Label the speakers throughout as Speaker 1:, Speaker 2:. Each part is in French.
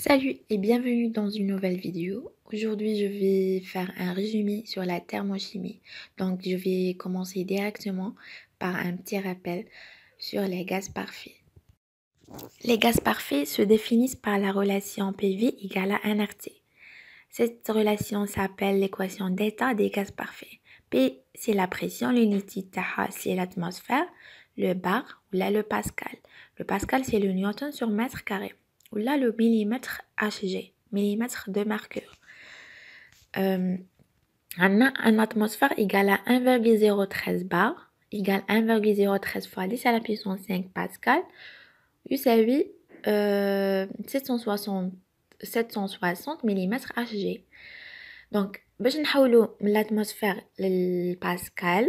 Speaker 1: Salut et bienvenue dans une nouvelle vidéo. Aujourd'hui, je vais faire un résumé sur la thermochimie. Donc, je vais commencer directement par un petit rappel sur les gaz parfaits. Les gaz parfaits se définissent par la relation PV égale à 1 Cette relation s'appelle l'équation d'état des gaz parfaits. P, c'est la pression, l'unité Taha, c'est l'atmosphère, le bar, ou là le Pascal. Le Pascal, c'est le Newton sur mètre carré ou là le millimètre HG millimètre de mercure euh, une atmosphère égale à 1,013 bar égale 1,013 fois 10 à la puissance 5 pascal ça euh, 760 760 mm HG donc باش نحولو من l'atmosphère pascal,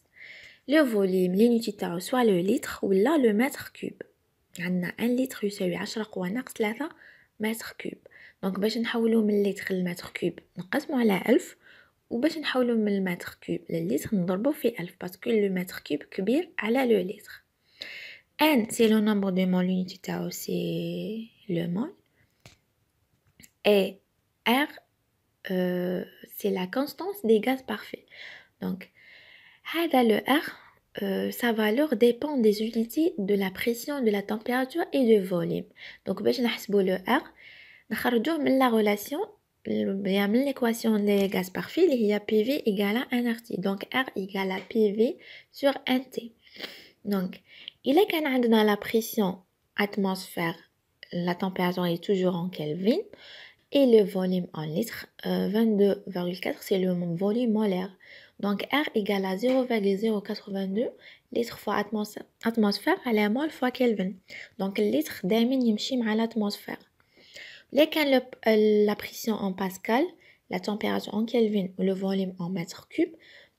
Speaker 1: Le volume, l'unité de soit le litre ou le mètre cube. On a un litre ici, il y 3 100 mètres cubes. Donc, ben, litre ne le mètre cube. On divise mon à 1000 et pour je le mètre cube. Le litre, on le multiplie par 1000 parce que le mètre cube est plus grand que le litre. N, c'est le nombre de moles. L'unité de, c'est le mol. Et R, euh, c'est la constance des gaz parfaits le R, euh, sa valeur dépend des unités de la pression, de la température et du volume. Donc, باش نحسبوا le R, نخرجوه من la relation euh, l'équation des gaz par fil, il y a PV égale à nRT. Donc, R égale à PV sur nT. Donc, il est a dans la pression atmosphère, la température est toujours en Kelvin et le volume en litres, 22,4, euh, c'est le volume molaire. Donc R égale à 0,082 litres fois atmosphère, à la molle fois Kelvin. Donc le litre دائما à l'atmosphère. Euh, la pression en pascal, la température en Kelvin ou le volume en mètre cube.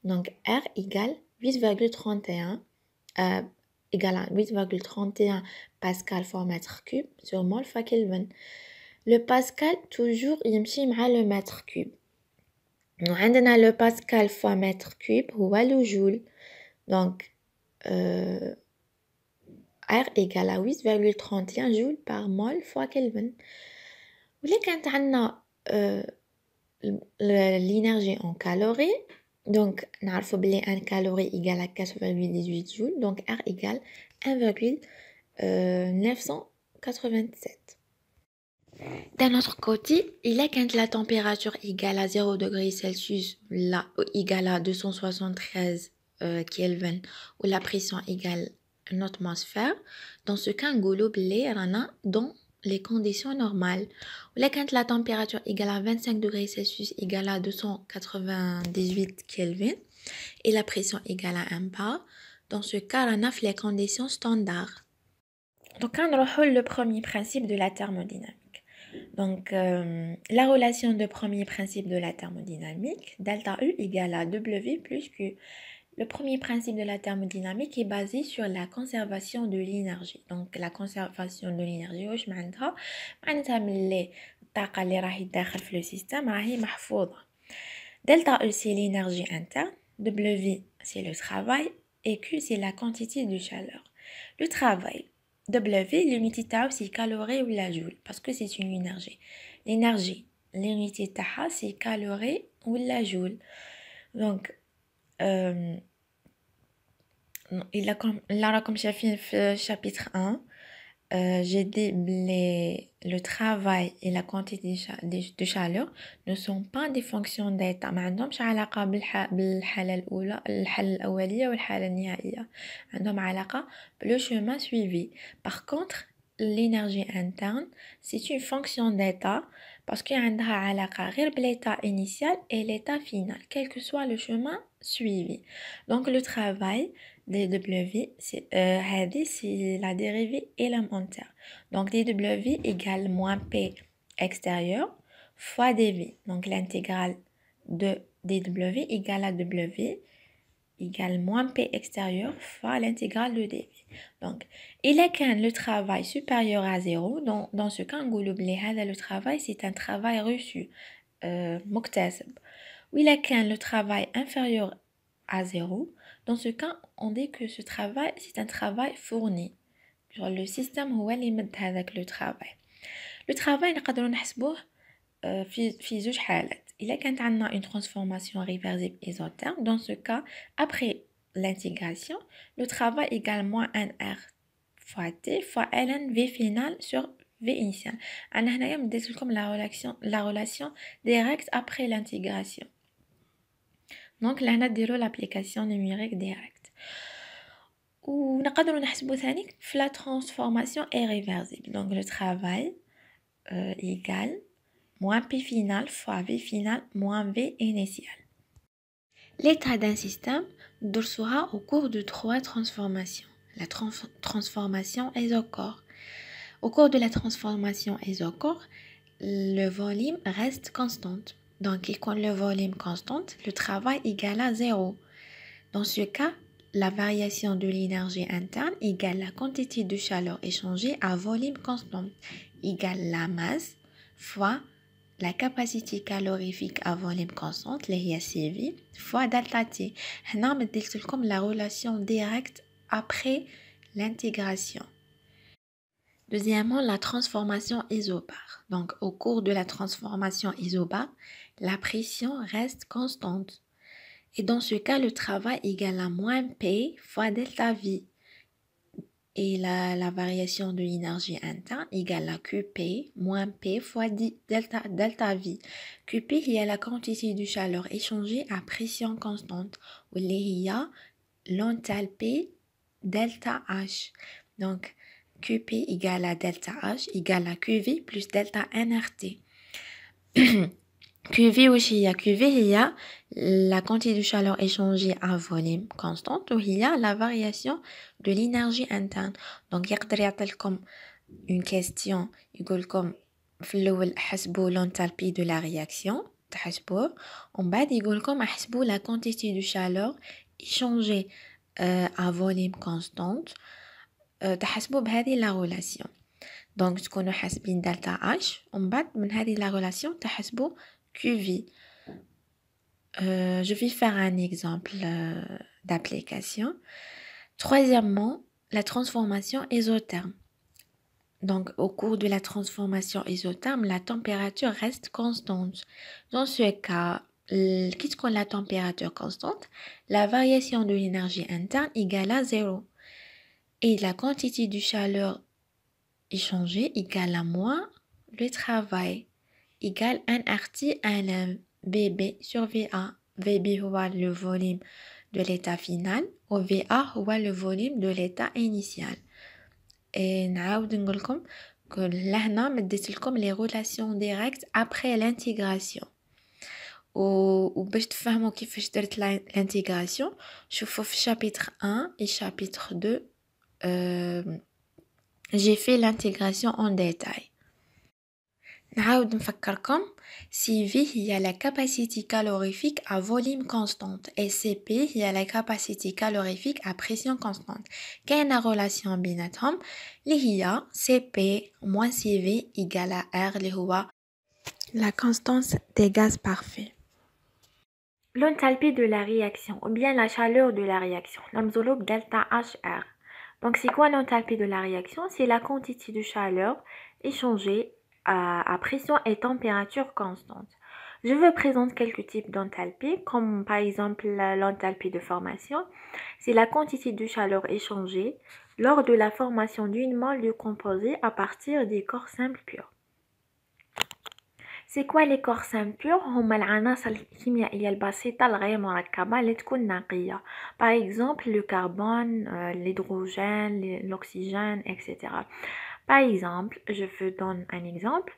Speaker 1: Donc R égale 8,31 euh, à 8,31 pascal fois mètre cube sur mol fois Kelvin. Le pascal toujours y le mètre cube nous avons le pascal fois mètre cube ou le joule. Donc, euh, R égale à 8,31 joules par mol fois Kelvin. Ou on euh, l'énergie en calories, donc nous avons un calorie égal à 4,18 joules. Donc, R égale 1,987. D'un autre côté, il est quand la température égale à 0 degré Celsius, là, euh, égale à 273 euh, Kelvin, ou la pression égale à une atmosphère, dans ce cas, Gouloub rana dans les conditions normales. Ou quand la température égale à 25 degrés Celsius égale à 298 Kelvin, et la pression égale à 1 bar, dans ce cas, on a les conditions standards. Donc, on le premier principe de la thermodynamique. Donc, euh, la relation de premier principe de la thermodynamique, delta U égale à W plus Q. Le premier principe de la thermodynamique est basé sur la conservation de l'énergie. Donc, la conservation de l'énergie, je معناتها معناتها ملي الطاقة اللي راهي داخل في لو راهي Delta U, e, c'est l'énergie interne, W c'est le travail et Q c'est la quantité de chaleur. Le travail, W, l'unité taha, c'est calorie ou la joule, parce que c'est une énergie. L'énergie, l'unité taha, c'est caloré ou la joule. Donc, euh, il a comme, comme chapitre 1, euh, euh, j'ai dit les, le travail et la quantité de chaleur ne sont pas des fonctions d'état la عندهمش ou بالحاله la dernière. ils ont une relation avec le chemin suivi par contre l'énergie interne c'est une fonction d'état parce qu'il y de relation avec l'état initial et l'état final quel que soit le chemin suivi donc le travail DW, c'est euh, la dérivée élémentaire. Donc DW égale moins P extérieur fois DV. Donc l'intégrale de DW égale à W égale moins P extérieur fois l'intégrale de DV. Donc, il est quand le travail supérieur à 0. Dans, dans ce cas, le travail, c'est un travail reçu. Euh, il est quand le travail inférieur à 0. Dans ce cas, on dit que ce travail, c'est un travail fourni. le système où elle مد avec le travail. Le travail euh, il y a une transformation réversible isotherme, dans ce cas, après l'intégration, le travail égale moins un r fois T fois ln V final sur V initial. On a la relation, la relation directe après l'intégration. دونك لهنا l'application numérique directe. Ou ونقدروا نحسبوا ثاني La transformation est réversible. Donc le travail ايغال euh, moins P final fois V final moins V initial. L'état d'un système dorsera au cours de trois transformations. La transformation est Au cours de la transformation corps, le volume reste constant. Donc, il quand le volume constant, le travail égale à zéro. Dans ce cas, la variation de l'énergie interne égale la quantité de chaleur échangée à volume constant, égale la masse fois la capacité calorifique à volume constant, les CV, fois delta T. comme la relation directe après l'intégration. Deuxièmement, la transformation isobare. Donc, au cours de la transformation isobare, la pression reste constante. Et dans ce cas, le travail égale à moins P fois delta V. Et la, variation de l'énergie interne égale à QP moins P fois delta, delta V. QP est la quantité de chaleur échangée à pression constante, où il y a l'enthalpie delta H. Donc, QP égale à delta H égale à QV plus delta NRT. QV aussi, QV, il y a la quantité de chaleur échangée à volume constant ou il y a la variation de l'énergie interne. Donc, il y a comme une question, comme l'enthalpie de la réaction, on il y comme la quantité de chaleur échangée euh, à volume constant, euh, bah, la relation. Donc, ce y a delta H, on y a la relation, QV. Euh, je vais faire un exemple euh, d'application. Troisièmement, la transformation isotherme. Donc, au cours de la transformation isotherme, la température reste constante. Dans ce cas, quitte la température constante La variation de l'énergie interne égale à zéro. Et la quantité de chaleur échangée égale à moins le travail un article à un BB sur VA. VB voit le volume de l'état final ou VA voit le volume de l'état initial. Et nous نقولكم que là les relations directes après l'intégration. وباش comment j'ai fait l'intégration je fais chapitre 1 et chapitre 2 euh, j'ai fait l'intégration en détail rappelle que CV est la capacité calorifique à volume constant et CP est la capacité calorifique à pression constante la relation بيناتهم اللي CP moins CV égale à R اللي la constance des gaz parfaits L'enthalpie de la réaction ou bien la chaleur de la réaction, l'amzolope delta HR. Donc c'est quoi l'enthalpie de la réaction C'est la quantité de chaleur échangée à, pression et température constante. Je vous présenter quelques types d'enthalpie, comme par exemple l'enthalpie de formation. C'est la quantité de chaleur échangée lors de la formation d'une molle de composé à partir des corps simples purs. C'est quoi les corps simples purs هما العناصر الغير par exemple le carbone, euh, l'hydrogène, l'oxygène, etc. Par exemple, je vous donne un exemple.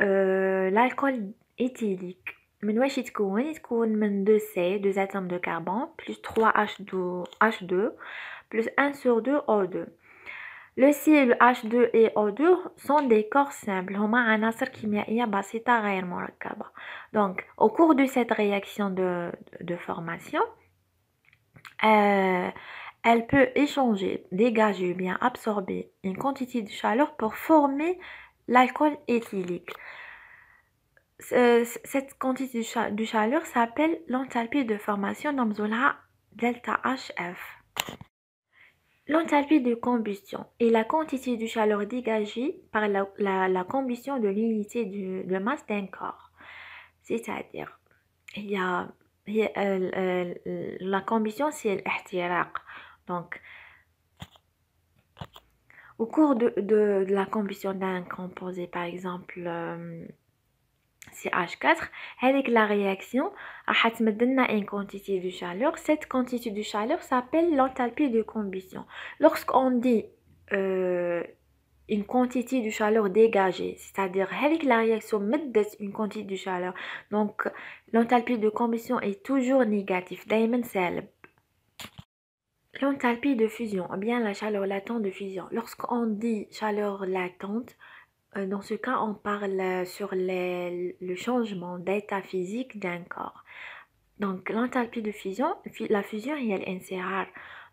Speaker 1: Euh, l'alcool éthylique. من واش يتكون يتكون من 2 C 2 carbone, plus 3 H2 H2 plus 1 sur 2 O2 le C le H2 et O2 sont des corps simples هما عناصر غير donc au cours de cette réaction de de, de formation euh, elle peut échanger, dégager ou bien absorber une quantité de chaleur pour former l'alcool éthylique. Cette quantité de chaleur s'appelle l'enthalpie de formation d'Amzola delta HF. L'enthalpie de combustion est la quantité de chaleur dégagée par la, combustion de l'unité de, masse d'un corps. C'est-à-dire, il y a, euh, euh, la combustion, c'est donc, au cours de, la combustion d'un composé, par exemple, ch 4 avec la réaction, une quantité de chaleur. Cette quantité de chaleur s'appelle l'enthalpie de combustion. Lorsqu'on dit euh, une quantité de chaleur dégagée, c'est-à-dire avec la réaction une quantité de chaleur, donc l'enthalpie de combustion est toujours négative, L'enthalpie de fusion, ou bien la chaleur latente de fusion. Lorsqu'on dit chaleur latente, euh, dans ce cas, on parle euh, sur le changement d'état physique d'un corps. Donc, l'enthalpie de fusion, la fusion, est y rare.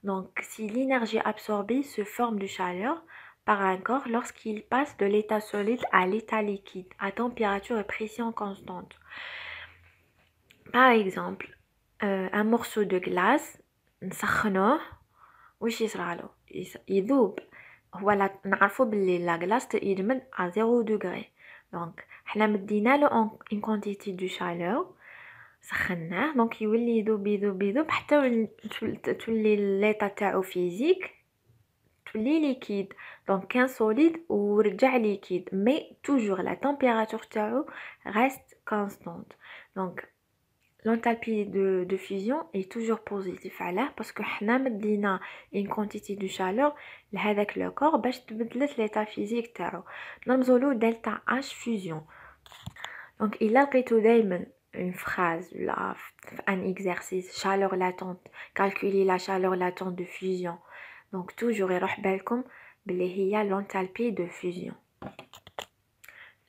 Speaker 1: Donc, si l'énergie absorbée se forme de chaleur par un corps lorsqu'il passe de l'état solide à l'état liquide, à température et pression constante. Par exemple, euh, un morceau de glace nous avons une la de chaleur. Nous avons une une quantité de chaleur. donc une quantité de chaleur. Donc, un solide ou un liquide. Mais toujours la température reste constante l'enthalpie de, fusion est toujours positive parce que nous avons une quantité de chaleur avec le corps pour changer l'état physique. Nous avons delta H fusion. Donc, il a toujours une phrase, un exercice, chaleur latente, calculer la chaleur latente de fusion. Donc, toujours, il y a l'enthalpie de fusion.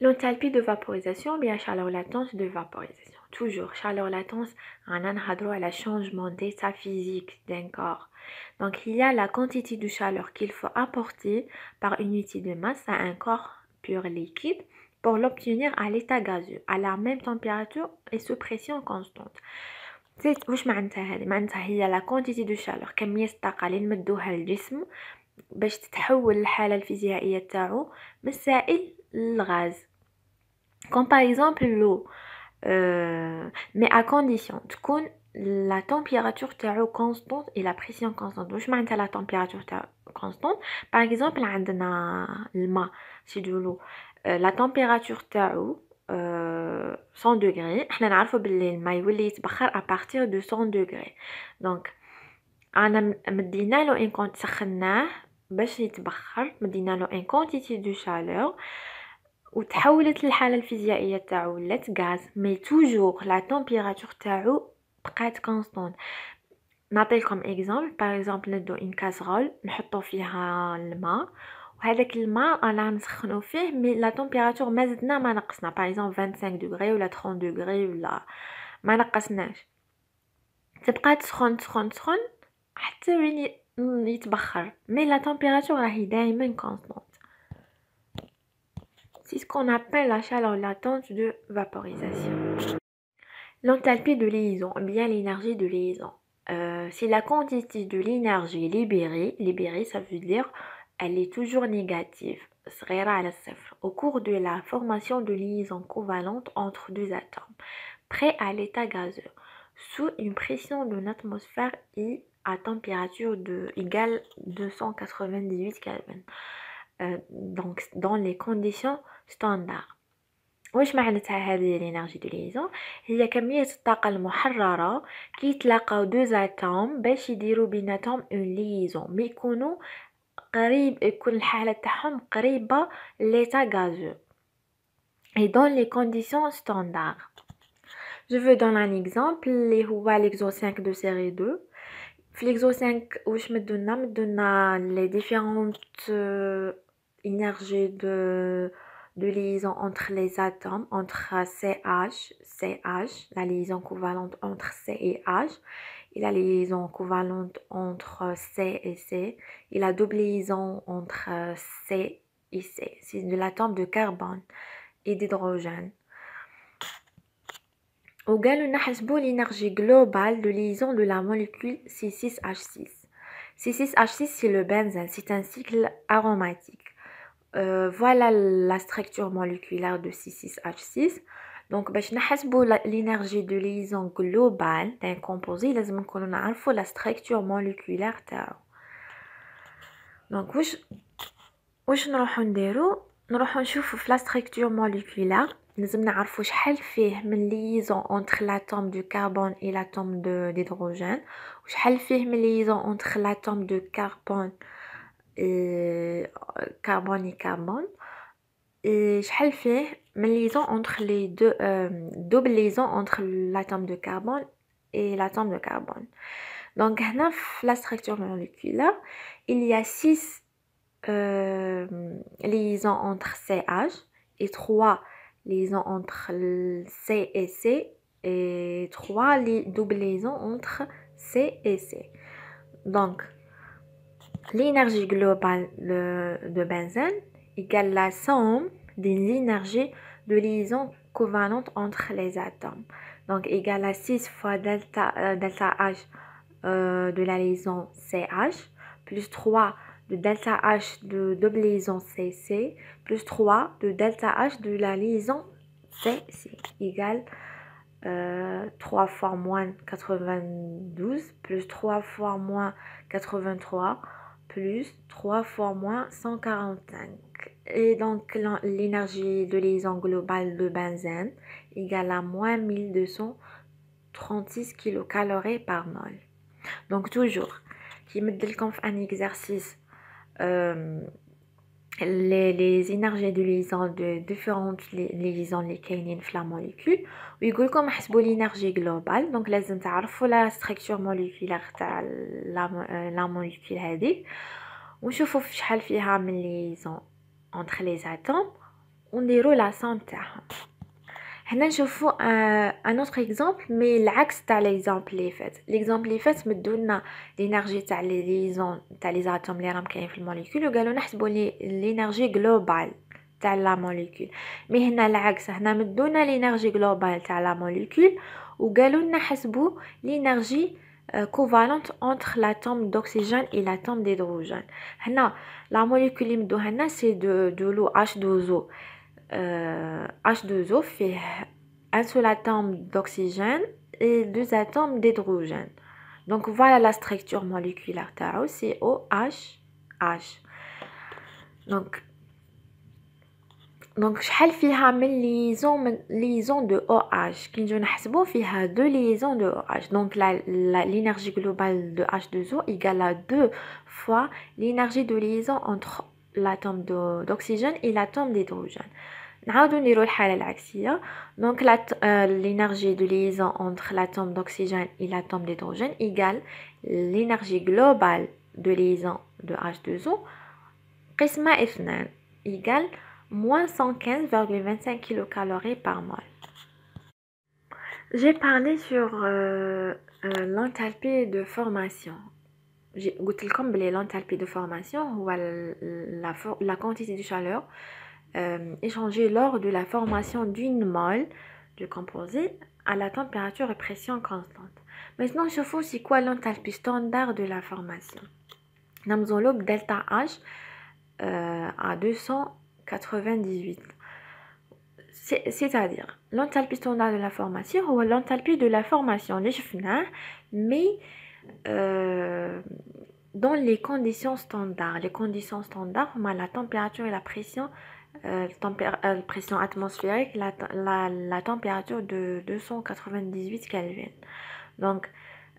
Speaker 1: L'enthalpie de vaporisation, bien chaleur latente de vaporisation toujours chaleur latence on a le changement d'état physique d'un corps donc il y a la quantité de chaleur qu'il faut apporter par unité de masse à un corps pur liquide pour l'obtenir à l'état gazeux à la même température et sous pression constante c'est واش معناتها هذه معناتها هي لا كونتيتي دو شالور كميه الطاقه اللي نمدوها للجسم باش تتحول الحاله الفيزيائيه تاعو من le gaz. Comme par exemple, l'eau. Euh, mais à condition que la température soit constante et la pression constante واش معناتها la température constante par exemple عندنا الماء سي de لو la température euh, est 100 degrés. حنا نعرفوا باللي الماء à partir de 100 degrés donc on a له ان quantité de chaleur يتبخر مدينا له وتحولت الحاله الفيزيائيه تاعو ولات غاز مي توجور لا تمبيراتور تاعو بقات كونستانت نعطيكم اكزامبل باغ اكزامبل ندو ان كاسرول نحطو فيها الماء وهذاك الماء انا نسخنو فيه مي لا تمبيراتور ما زدنا ما نقصنا باغ اكزامبل 25 دوغري ولا 30 دوغري ولا ما نقصناش تبقى تسخن تسخن تسخن حتى وين يتبخر مي لا تمبيراتور راهي دائما كونستانت C'est ce qu'on appelle la chaleur latente de vaporisation. L'enthalpie de liaison, bien l'énergie de liaison. Si euh, c'est la quantité de l'énergie libérée. Libérée, ça veut dire elle est toujours négative. Au cours de la formation de liaison covalente entre deux atomes, prêt à l'état gazeux, sous une pression d'une atmosphère et à température de égale 298 Kelvin. Donc, dans les conditions standards, je vais vous donner l'énergie de liaison. Il y a un peu de temps qui est de deux atomes qui sont en train de une liaison. Mais il y a un peu de temps qui est en de l'état gazeux. Et dans les conditions standards, je vais donner un exemple l'exo 5 de série 2. L'exo 5 où je donne, vous donne les différentes. Euh, énergie de, de liaison entre les atomes, entre CH, CH, la liaison covalente entre C et H, et la liaison covalente entre C et C, et la double liaison entre euh, C et C. C'est de l'atome de carbone et d'hydrogène. on نحسبوا l'énergie globale de liaison de la molécule C6H6. C6H6 c'est le benzène, c'est un cycle aromatique. Euh, voilà la structure moléculaire de C6H6. Donc, باش نحسبوا l'énergie de liaison globale d'un composé, لازم نكونوا la structure moléculaire donc Donc, واش واش la structure moléculaire. نشوفوا في la structure moléculaire لازم liaison entre l'atome de carbone et l'atome d'hydrogène وشحال فيه la liaison entre l'atome de carbone et carbone carbone et je فيه mes liaisons entre les deux double liaison entre l'atome de carbone et l'atome de carbone donc هنا la structure moléculaire il y a six liaisons entre CH et 3 liaisons entre C et C et trois les double liaisons entre C et C donc L'énergie globale de benzène égale la somme des énergies de liaison covalente entre les atomes. Donc égale à 6 fois delta, euh, H euh, de la liaison CH, plus 3 de delta H de double liaison CC, plus 3 de delta H de la liaison CC, égale 3 euh, fois moins 92, plus 3 fois moins 83, plus 3 fois moins 145. Et donc l'énergie de liaison globale de benzène égale à moins 1236 kcal par mole. Donc toujours, qui me donne un exercice. Euh, les, énergies de liaison de différentes liaisons les كاينين la molécule vous لكم comme l'énergie globale donc les تعرفوا la structure moléculaire de la euh, molécule هذيك ونشوفوا في شحال فيها من liaison entre les atomes déroule la somme je vais vous donner un autre exemple, mais l'axe, c'est l'exemple L'exemple est fait me donne l'énergie de atomes, les atomes qui la molécule. et l'énergie globale de la molécule. mais vais vous l'énergie globale de la molécule. et vais l'énergie covalente entre l'atome d'oxygène et l'atome d'hydrogène. La molécule de l'hydrogène, c'est de l'eau H2O. H2O euh, fait un seul atome d'oxygène et deux atomes d'hydrogène. Donc voilà la structure moléculaire c'est OHH. H. Donc donc شحال فيها liaisons liaison de OH Quand je vais deux liaisons de OH donc l'énergie globale de H2O égale à deux fois l'énergie de liaison entre l'atome d'oxygène et l'atome d'hydrogène. Nous نديرو Donc, euh, l'énergie de liaison entre l'atome d'oxygène et l'atome d'hydrogène égale l'énergie globale de liaison de H2O 2 égale moins 115,25 kcal par mol. J'ai parlé sur euh, euh, l'enthalpie de formation. J'ai l'enthalpie de formation ou la quantité de chaleur euh, échangé lors de la formation d'une molle du composé à la température et pression constante. Maintenant, faut c'est quoi l'enthalpie standard de la formation. Nous avons le delta H euh, à 298. C'est-à-dire, l'enthalpie standard de la formation ou l'enthalpie de la formation, mais euh, dans les conditions standards. Les conditions standards, la température et la pression la euh, euh, pression atmosphérique, la, la, température de 298 Kelvin. Donc,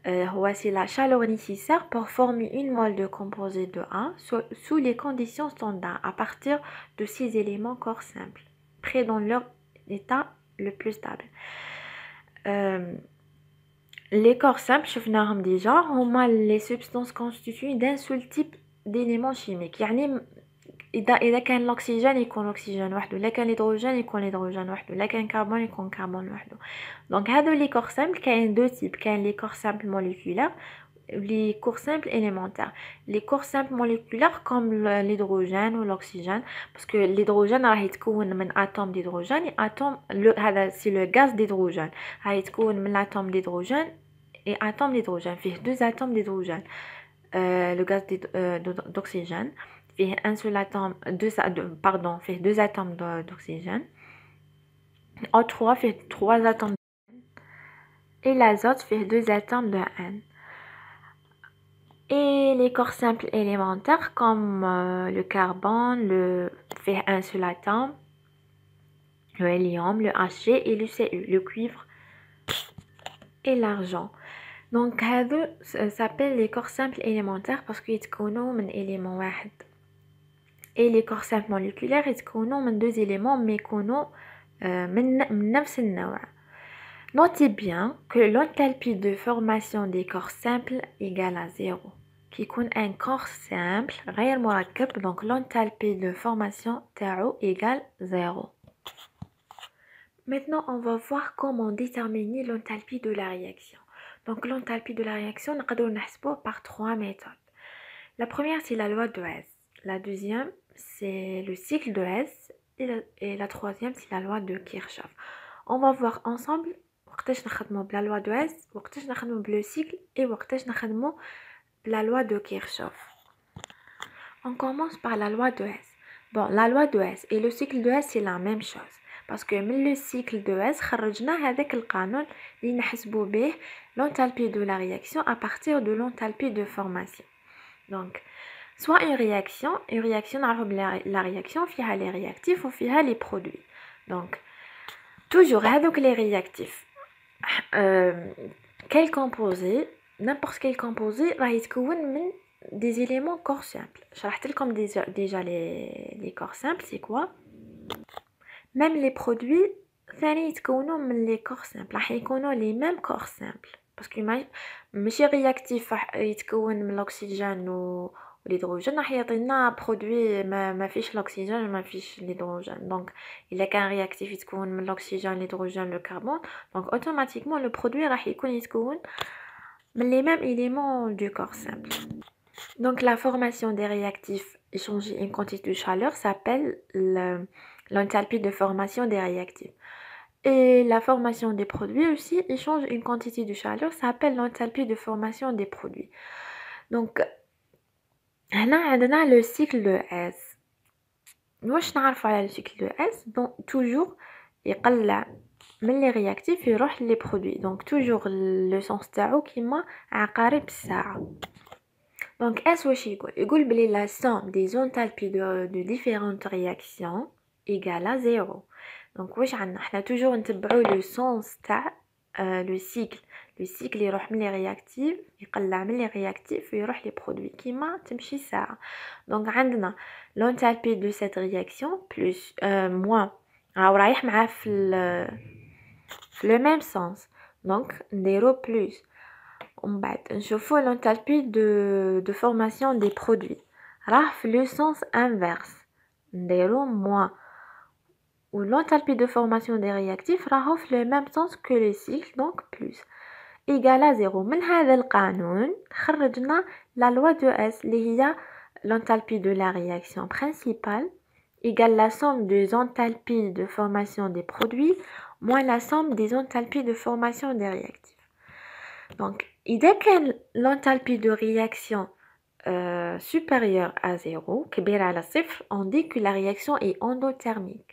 Speaker 1: euh, voici la chaleur nécessaire pour former une mole de composé de 1 sous, les conditions standards à partir de ces éléments corps simples, près dans leur état le plus stable. les corps simples, je déjà, mal les substances constituées d'un seul type d'éléments chimiques il y a quand l'oxygène il a quand l'oxygène l'hydrogène il l'hydrogène carbone carbone donc il y a deux types il y a deux types il y a les corps simples moléculaires les corps simples élémentaires les corps simples moléculaires comme l'hydrogène ou l'oxygène parce que l'hydrogène a il est d'hydrogène atom le gaz d'hydrogène a est composé d'hydrogène et atom d'hydrogène a deux atomes d'hydrogène euh, le gaz euh, d'oxygène fait un seul atome deux pardon fait deux atomes d'oxygène O3 fait trois atomes et l'azote fait deux atomes de N et les corps simples élémentaires comme euh, le carbone le fait un seul atome le hélium le Hg et le Cu le cuivre et l'argent donc ça s'appelle les corps simples élémentaires parce qu'ils يتكونوا un élément واحد et les كورسات moléculaires, deux éléments, mais deux éléments mais من même النوع hein. Notez bien que l'enthalpie de formation des corps simples égale à zéro. Qui compte un corps simple, réellement à donc l'enthalpie de formation tao égale 0. Maintenant, on va voir comment déterminer l'enthalpie de la réaction. Donc, l'enthalpie de la réaction, on par trois méthodes. La première, c'est la loi de Hess. La deuxième, c'est le cycle de Hess et la, troisième, c'est la loi de Kirchhoff. On va voir ensemble la loi de S, le cycle et la loi de Kirchhoff. On commence par la loi de Hess Bon, la loi de Hess et le cycle de Hess c'est la même chose. Parce que le cycle de S, on a avec le canon, l'enthalpie de la réaction à partir de l'enthalpie de formation. Donc, soit une réaction une réaction la réaction les réactifs ou fera les produits donc toujours avec hein, les réactifs euh, quel composé n'importe quel composé va être des éléments corps simples je rappelle comme déjà les corps simples c'est quoi même les produits être يتكونوا من les corps simples les mêmes corps simples parce que ماشي réactif يتكون من l'oxygène ou l'hydrogène حيعطينا produit un produit m'affiche m'affiche ما فيش l'hydrogène qu'un الا réactif من l'oxygène l'hydrogène le carbone donc automatiquement le produit راح يكون يتكون من les mêmes éléments du corps Donc la formation des réactifs change une quantité de chaleur s'appelle l'enthalpie de formation des réactifs. Et la formation des produits aussi change une quantité de chaleur s'appelle l'enthalpie de formation des produits. Donc nous avons le cycle de S. Nous avons toujours le cycle de S. Donc, toujours, il y a les réactifs et les produits. Donc, toujours le sens de S qui m'a apparu à ça. Donc, S, c'est quoi Il y a le sens des enthalpies de différentes réactions égale à 0. Donc, nous avons toujours le sens de S. Euh, le cycle le cycle il y va de les réactifs il part de les réactifs et il va les produits comme tu une heure donc on a l'enthalpie de cette réaction plus euh, moins alors il va fait le même sens donc on dirait plus et ben onشوفo l'enthalpie de de formation des produits راه في sens inverse 0 moins ou l'enthalpie de formation des réactifs راهو le même sens que le cycle, donc plus égal à 0 من هذا القانون la loi de S qui est l'enthalpie de la réaction principale égale la somme des enthalpies de formation des produits moins la somme des enthalpies de formation des réactifs. Donc, إذا que l'enthalpie de réaction euh, supérieure à 0, on dit que la réaction est endothermique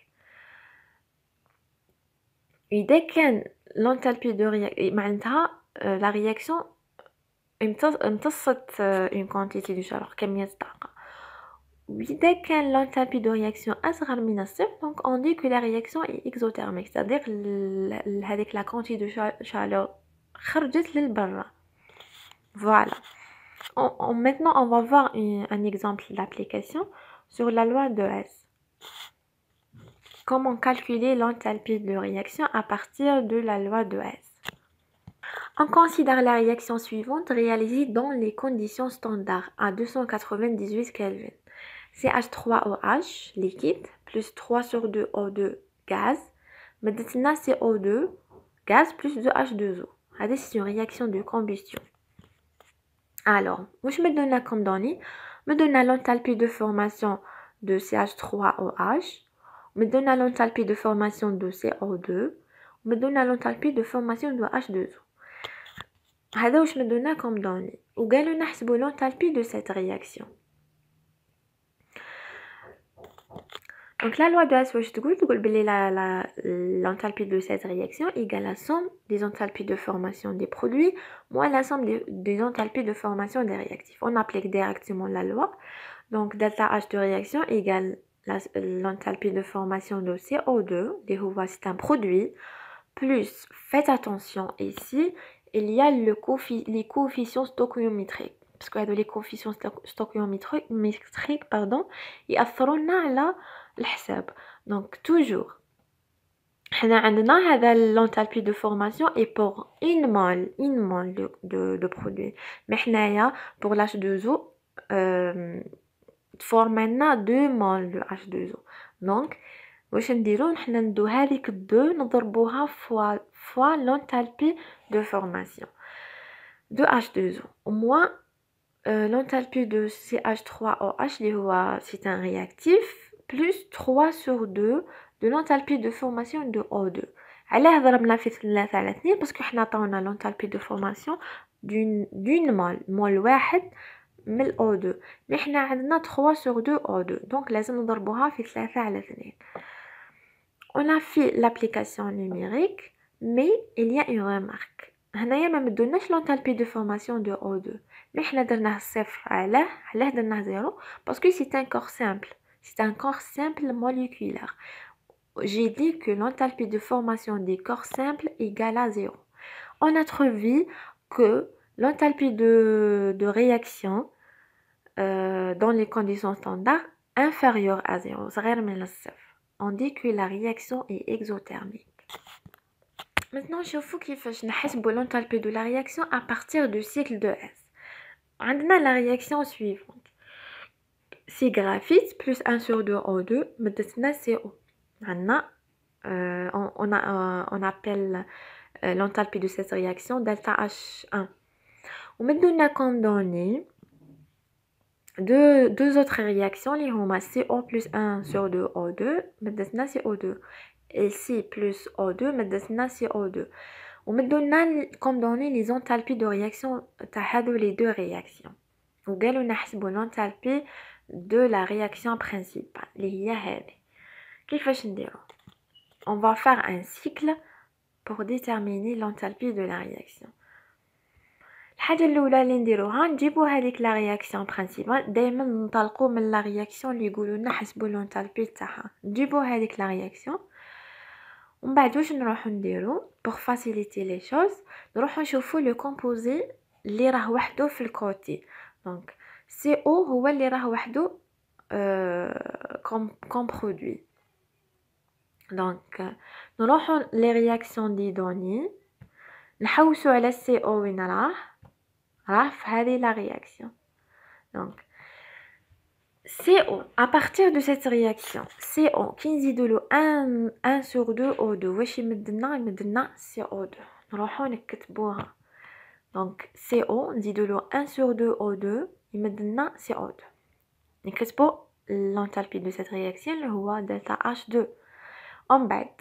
Speaker 1: dès que l'enthalpie de réaction, euh, la réaction est euh, une quantité de chaleur, et dès l'enthalpie de réaction est minuscule, donc on dit que la réaction est exothermique, c'est-à-dire avec la quantité de chaleur sortie Voilà. On, maintenant, on va voir un exemple d'application sur la loi de S. Comment calculer l'enthalpie de réaction à partir de la loi de Hess on considère la réaction suivante réalisée dans les conditions standards à 298 Kelvin. CH3OH liquide plus 3 sur 2 O2 gaz. Maintenant CO2 gaz plus 2H2O. C'est une réaction de combustion. Alors, je me donne la données, me donne l'enthalpie de formation de CH3OH donne l'enthalpie de formation de CO2 donne l'enthalpie de formation de H2O je comme comme ou دوني ou l'enthalpie de cette réaction Donc la loi de S-H2O, l'enthalpie de cette réaction égale la somme des enthalpies de formation des produits moins la somme des, enthalpies de formation des réactifs. On applique directement la loi. Donc delta H de réaction égale l'enthalpie de formation de CO2, des c'est un produit, plus, faites attention ici, il y a le les coefficients stoichiométriques. Parce qu'il y a les coefficients stoichiométriques, pardon, et la Donc, toujours, on a l'enthalpie de formation et pour une mole, une mole de, de, produit. Mais pour l'H2O, forme maintenant 2 mol de H2O. Donc, vous dire que 2 de fois l'enthalpie de formation. De H2O. Au moins euh, l'enthalpie de CH3OH, c'est un réactif, plus 3 sur 2 de l'enthalpie de formation de O2. Elle 3 de l'enthalpie parce qu'elle a l'enthalpie de formation d'une mol mol. من O2 نحنا عندنا 3 sur 2 O2 donc لازم نضربوها في 3 sur 2 on a fait l'application numérique mais il y a une remarque هنايا ما pas l'enthalpie de formation de O2 مي حنا درناه 0 علاه علاه درناه زيرو باسكو سي un corps simple. سي ان moléculaire j'ai dit que l'enthalpie de formation des corps simples est égale à 0 on a trouvé que L'enthalpie de, réaction euh, dans les conditions standards inférieure à 0, on dit que la réaction est exothermique. Maintenant, je vous qui fait l'enthalpie de la réaction à partir du cycle de S. On a la réaction suivante. Si graphite plus 1 sur 2 O2, mène Maintenant, euh, on, a, on appelle euh, l'enthalpie de cette réaction delta H1. ومدونا كوم دوني deux, deux autres réactions les CO plus 1 sur 2 O2 CO2 et C plus O2 CO2 On comme donné les enthalpies de réaction تاع les deux réactions l'enthalpie de la réaction principale on va faire un cycle pour déterminer l'enthalpie de la réaction الحاجه الاولى اللي نديروها نجيبو هذيك لا رياكسيون برينسيبال دائما ننطلقوا من لا رياكسيون اللي يقولوا لنا حسبوا لونتالبي تاعها نجيبو هذيك لا رياكسيون ومن بعد واش نروحو نديرو بور فاسيليتي لي شوز نروحو نشوفو لو كومبوزي اللي راه وحده في الكوتي دونك سي او هو اللي راه وحده كوم كوم برودوي دونك نروحو لي رياكسيون دي دوني نحوسو على سي او وين راه raf la réaction donc CO à partir de cette réaction CO qui dit de 1 1 sur 2 O2 CO2 donc CO de له 1 sur 2 O2 يمد c'est CO2 نكتبو l'enthalpie de cette réaction roi delta H2 en bête.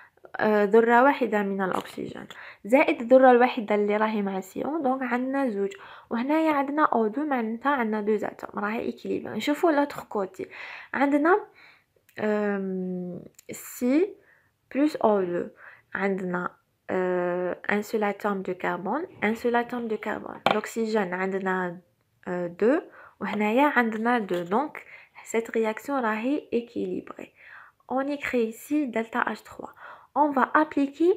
Speaker 1: ذره واحده من الاكسجين زائد الذره الواحده اللي راهي مع سيون دونك عندنا زوج وهنايا عندنا او دو معناتها عندنا دو اتوم راهي اكيليبر نشوفوا لوتر كوتي عندنا سي بلس او دو عندنا ان سول اتوم دو كربون ان سول اتوم دو كربون الاكسجين عندنا دو وهنايا عندنا دو دونك cette réaction راهي équilibrée on écrit ici delta H3 on va appliquer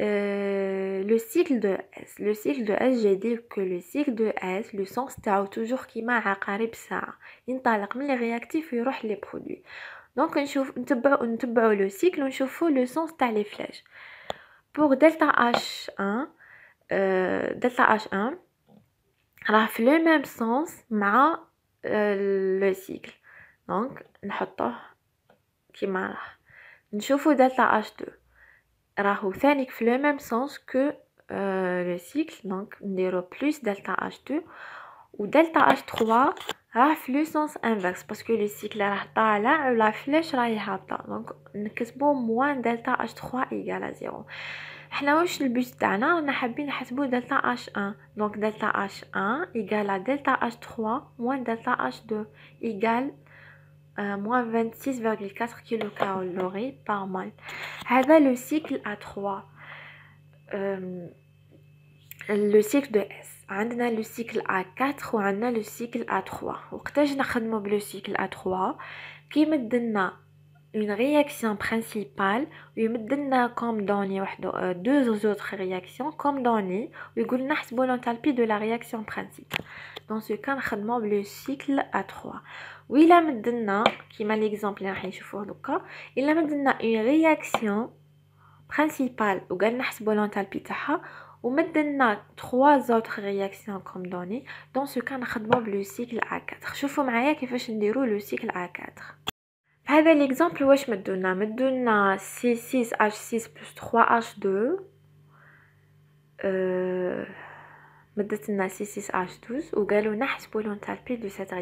Speaker 1: euh, le cycle de S. Le cycle de S, j'ai dit que le cycle de S, le sens tau, toujours qui m'a à ça. Il les réactifs et les produits. Donc, on le cycle, on chauffe le sens tau les flèches. Pour delta H1, euh, delta H1, elle le même sens, ma euh, le cycle. Donc, On chauffe delta H2. Le même sens que le cycle, donc 0 plus delta H2 ou delta H3 le sens inverse parce que le cycle est là et la flèche est là donc nous moins delta H3 égal à 0. Nous avons le but la donc delta H1 égal à delta H3 moins delta H2 égal à moins 26,4 kcal par mol. هذا le cycle a 3 euh, le cycle de S a le cycle a 4 a le cycle a 3 وقتاش نخدمو le cycle a 3 Qui donne une réaction principale Et donne comme données euh, deux autres réactions comme données ويقول les نحسبو l'enthalpie de la réaction principale dans ce cas نخدمو le cycle a 3 il a qui m'a l'exemple je vous il a une réaction principale ou gagne ce volontal pitaha ou maintenant trois autres réactions comme données dans ce cas de bob le cycle a 4 je vous m'aille qui fait chine déroule le cycle a 4 هذا ليكزامبل واش مدونا مدونا c 6 h 6 plus 3 h 2 donne c 6 h 12 وقالوا نحسبوا لون تالبي دو سيت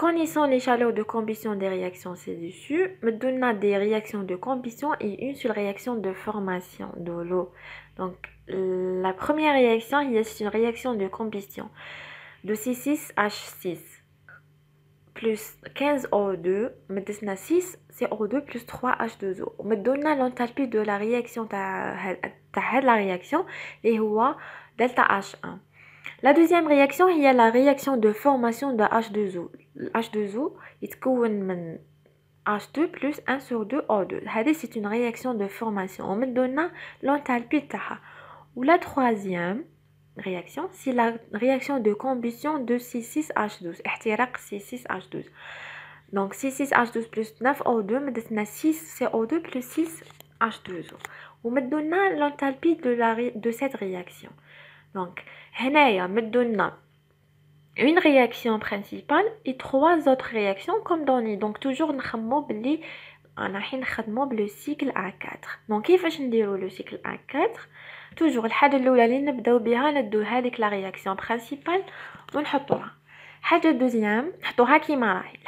Speaker 1: Connaissant les chaleurs de combustion des réactions ci-dessus, me donne des réactions de combustion et une seule réaction de formation de l'eau. Donc la première réaction est une réaction de combustion de C6H6 plus 15O2, me donne 6 CO2 plus 3H2O. Me donne l'enthalpie de la réaction, de la réaction, et delta H1. La deuxième réaction est la réaction de formation de H2O. H2O est H2 plus 1 sur 2 O2. c'est une réaction de formation. On donne l'enthalpie Ou la troisième réaction, c'est la réaction de combustion de C6H12. C6H12. Donc C6H12 plus 9O2 donne 6CO2 plus 6H2O. On donne l'enthalpie de, de cette réaction. Donc, nous une réaction principale et trois autres réactions comme données. Donc, toujours, nous travaillons le cycle A4. Donc, nous le cycle A4 Toujours, la première chose que nous c'est réaction principale et deux La deuxième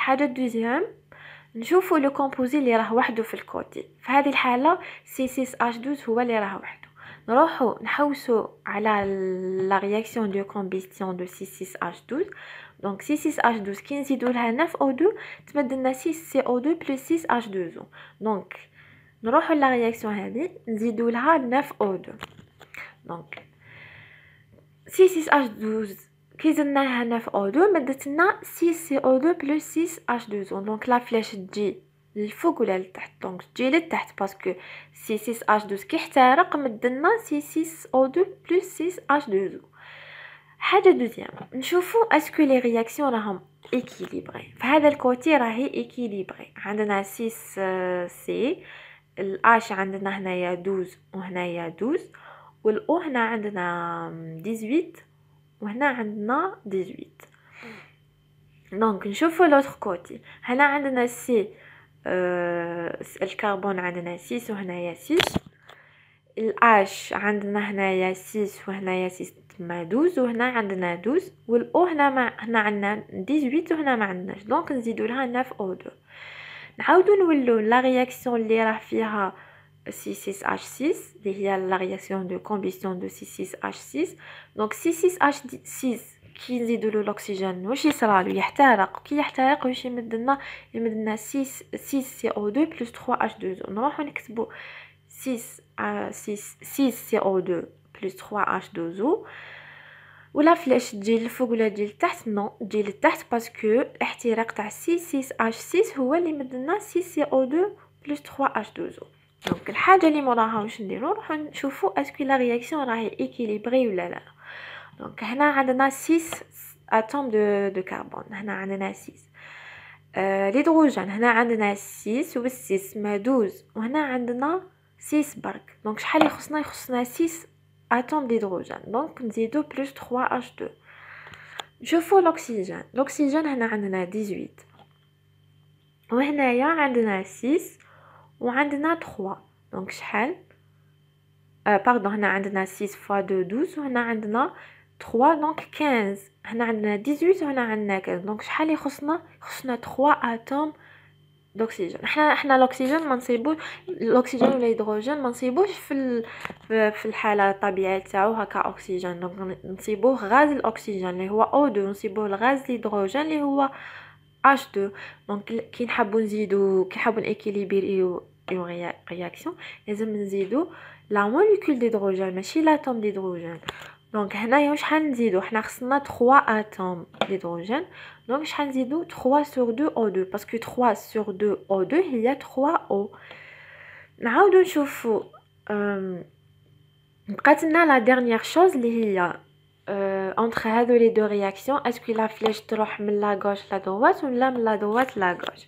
Speaker 1: la deuxième le composé qui est le le côté. Dans C6H12 est nous avons la réaction de combustion de 6,6H12. Donc, 6,6H12 qui 9 O2, nous donne 6 CO2 plus 6 h 2 Donc, nous avons la réaction de 9 O2. Donc, 6,6H12 qui 9 O2, nous donne 6 CO2 plus 6 h 2 Donc, la flèche dit. Il faut qu'on l'aille là-dedans, donc je l'ai là parce que si 6H12 quitte, on a 6O2 plus 6H2O. Deuxième chose, on va voir si les réactions sont équilibrées. Donc, cette partie est équilibrée. 6C, le H, on 12, et on a 12, et le O, 18, et 18. Donc, on va voir l'autre côté Ici, on a c le carbone a 6 ou 6 le H a 6 ou 12 ou 12 et le O 18 et ici donc on va le mettre dans le O2 on va essayer la réaction que va faire C6H6 la réaction de combustion de C6H6 donc C6H6 كي نزيدو له الاكسجين واش يصرالو يحترق كي يحترق واش يمد لنا يمد لنا 6 6 co 2 بلس 3 h 2 o نروحو نكتبو 6 6 co 2 بلس 3 h 2 o ولا فلاش تجي للفوق ولا تجي للتحت نو تجي للتحت باسكو الاحتراق تاع 6 6 h 6 هو اللي مد لنا 6 co 2 بلس 3 h 2 o دونك الحاجه اللي موراها واش نديرو نروحو نشوفو اسكو لا رياكسيون راهي ايكيليبري ولا لا Donc, on a 6 atomes de, carbone. On a 6. L'hydrogène, on a 6, ou 6, 12. On a 6 barques. Donc, on a 6 atomes d'hydrogène. Donc, on a 2 plus 3H2. Je veux l'oxygène. L'oxygène, on a 18. On a 6. On a 3. Donc, euh, pardon, on a 6 fois 2, 12. On a 3 دونك 15 هنا عندنا 18 وهنا عندنا 15 دونك شحال يخصنا خصنا 3 اتوم دوكسيجين حنا حنا الاكسجين ما نصيبوش الاكسجين ولا الهيدروجين ما نصيبوش في ال... في الحاله الطبيعيه تاعو هكا اكسجين دونك نصيبوه غاز الاكسجين اللي هو O2 نصيبوه الغاز الهيدروجين اللي هو H2 دونك كي نحبو نزيدو كي نحبو نيكيليبريو اون رياكسيون لازم نزيدو لا موليكول ديدروجين ماشي لاتوم ديدروجين Donc, هنايا شحال نزيدو حنا خصنا 3 اتوم d'hydrogène دونك نزيدو 3 sur 2 O2 باسكو 3 sur 2 O2 هي 3 O نعاودو نشوفو بقات لنا لا dernière chose اللي هي entre هادو لي دو رياكسيون اسكو لا فليش تروح من لا gauche لا droite ولا من لا دوات لا غوش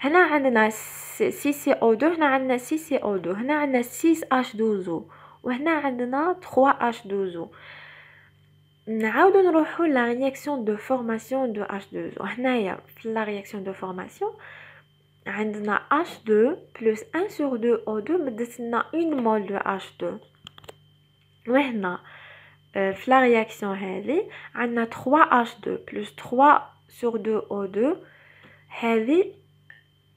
Speaker 1: هنا عندنا سي 2 هنا عندنا سي سي 2 هنا عندنا 6 h 12 o nous avons 3H2O. Nous la réaction de formation de H2O. Et la réaction de formation, nous avons H2 plus 1 sur 2O2, nous avons une mol de H2. Et ici, la réaction, nous avons 3H2 plus 3 sur 2O2, 2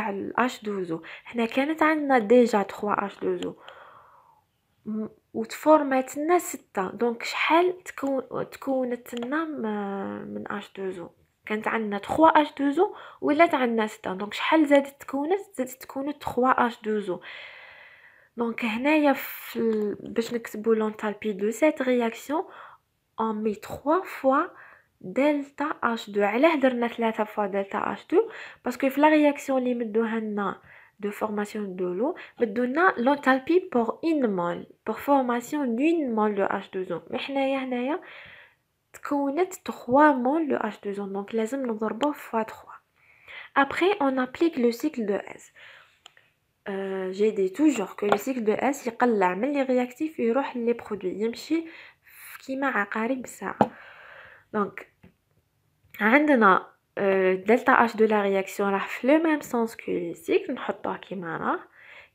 Speaker 1: الاش دوزو حنا كانت عندنا ديجا 3 اش دوزو وتفورمات لنا ستة دونك شحال تكون تكونت لنا من اش دوزو كانت عندنا 3 اش دوزو ولات عندنا 6 دونك شحال زادت تكونت زادت تكون 3 اش دوزو دونك هنايا في باش نكتبو لونتالبي دو سيت رياكسيون اون مي 3 فوا Delta H2. Elle est derrière la ta fois delta H2 parce que la réaction de formation de l'eau donne l'enthalpie pour une mol, pour formation d'une mol de H2O. Mais nous avons 3 mol de H2O, donc les zones d'absorption fois 3. Après, on applique le cycle de S. Euh, j'ai dit toujours que le cycle de S, il y aura la même réaction et il y aura les produits. Donc, delta H de la réaction a le même sens que le cycle, نحطوه كيما راه.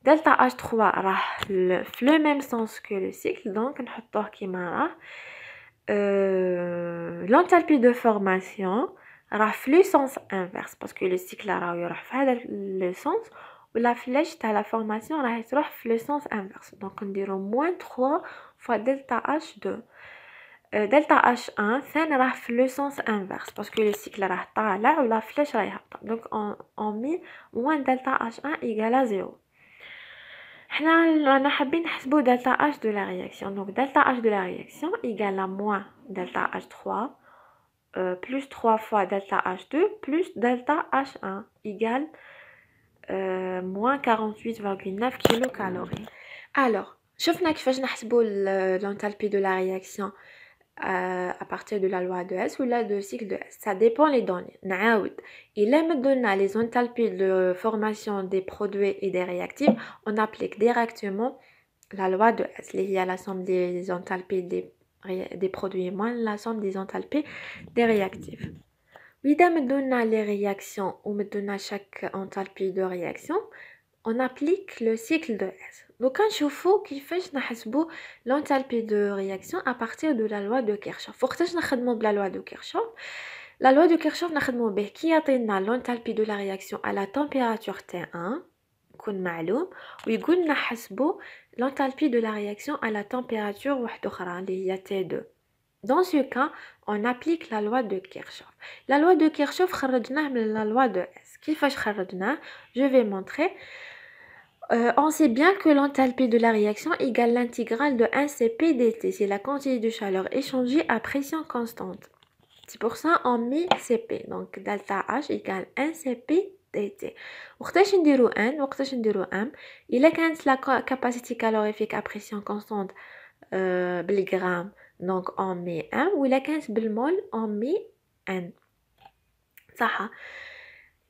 Speaker 1: Delta H3 a le même sens que le cycle, donc نحطوه qui راه. l'enthalpie de formation a le sens inverse parce que le cycle راهو aura le sens où la flèche de la formation le sens inverse. Donc on moins -3 fois delta H2. Euh, delta h 1 ثاني راه في que Parce que باسكو cycle سيكل راه طالع ولا فلاش راه يهبط دونك اون مي moins Delta h 1 on à حنا رانا delta H de la réaction لا رياكسيون دونك H la دو لا رياكسيون à moins Delta h 3 euh, plus 3 fois delta H2 plus delta H1 égale euh, moins 48,9 kcal. Alors, شفنا كيفاش نحسبوا l'enthalpie de la réaction euh, à partir de la loi de S ou la de cycle de S. Ça dépend les données. Il aime donner les enthalpies de formation des produits et des réactifs. On applique directement la loi de S. Il y a la des enthalpies des, des produits moins la somme des enthalpies des réactifs. Oui, donner les réactions ou me donner chaque enthalpie de réaction on applique le cycle de S. Donc, quand je vois كيفاش fait l'enthalpie de réaction à partir de la loi de Kirchhoff. وقتاش نخدموا la loi de Kirchhoff La loi de Kirchhoff نخدموا به qui atteint l'enthalpie de la réaction à la température T1 يكون معلوم Et لنا حسبوا l'enthalpie de la réaction à la température T2. Dans ce cas, on applique la loi de Kirchhoff. La loi de Kirchhoff خرجناه من la loi de S. كيفاش خرجناه Je vais montrer. Euh, on sait bien que l'enthalpie de la réaction égale l'intégrale de 1CP dt. C'est la quantité de chaleur échangée à pression constante. C'est pour ça on met CP. Donc delta H égale 1CP dt. il est N 1. Il M كانت la capacité à pression constante euh, donc on met M est كانت mol on met N.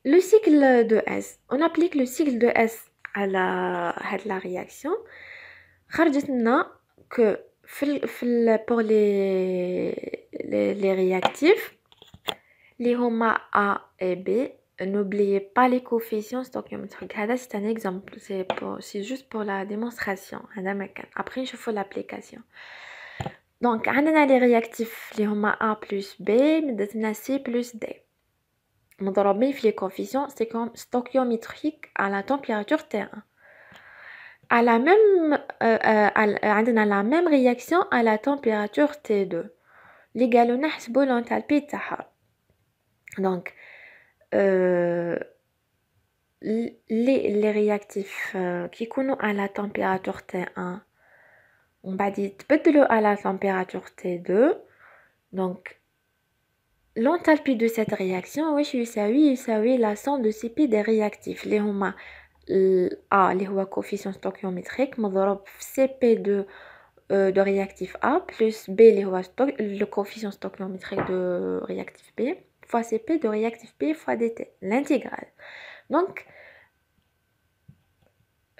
Speaker 1: Le cycle de S. On applique le cycle de S à la réaction. Je dis maintenant que pour les réactifs, les romains A et B, n'oubliez pas les coefficients. C'est un exemple, c'est juste pour la démonstration. Après, il faut l'application. Donc, les réactifs, les romains A plus B, mais les C plus D. نضرب les coefficients, c'est comme كوم à la température تاعها à la même عندنا euh, euh, euh, la même réaction à la température T2 اللي قالوا نحسبوا l'enthalpie تاعها donc euh, les, les réactifs qui sont à la température T1 on va dire à la température T2 donc L'enthalpie de cette réaction, oui, oui, la somme de CP des réactifs. Les euh, A, les homa coefficient stoichiométrique, CP de, euh, de réactif A, plus B, les le coefficient stoichiométrique de réactif B, fois CP de réactif B fois DT, l'intégrale. Donc,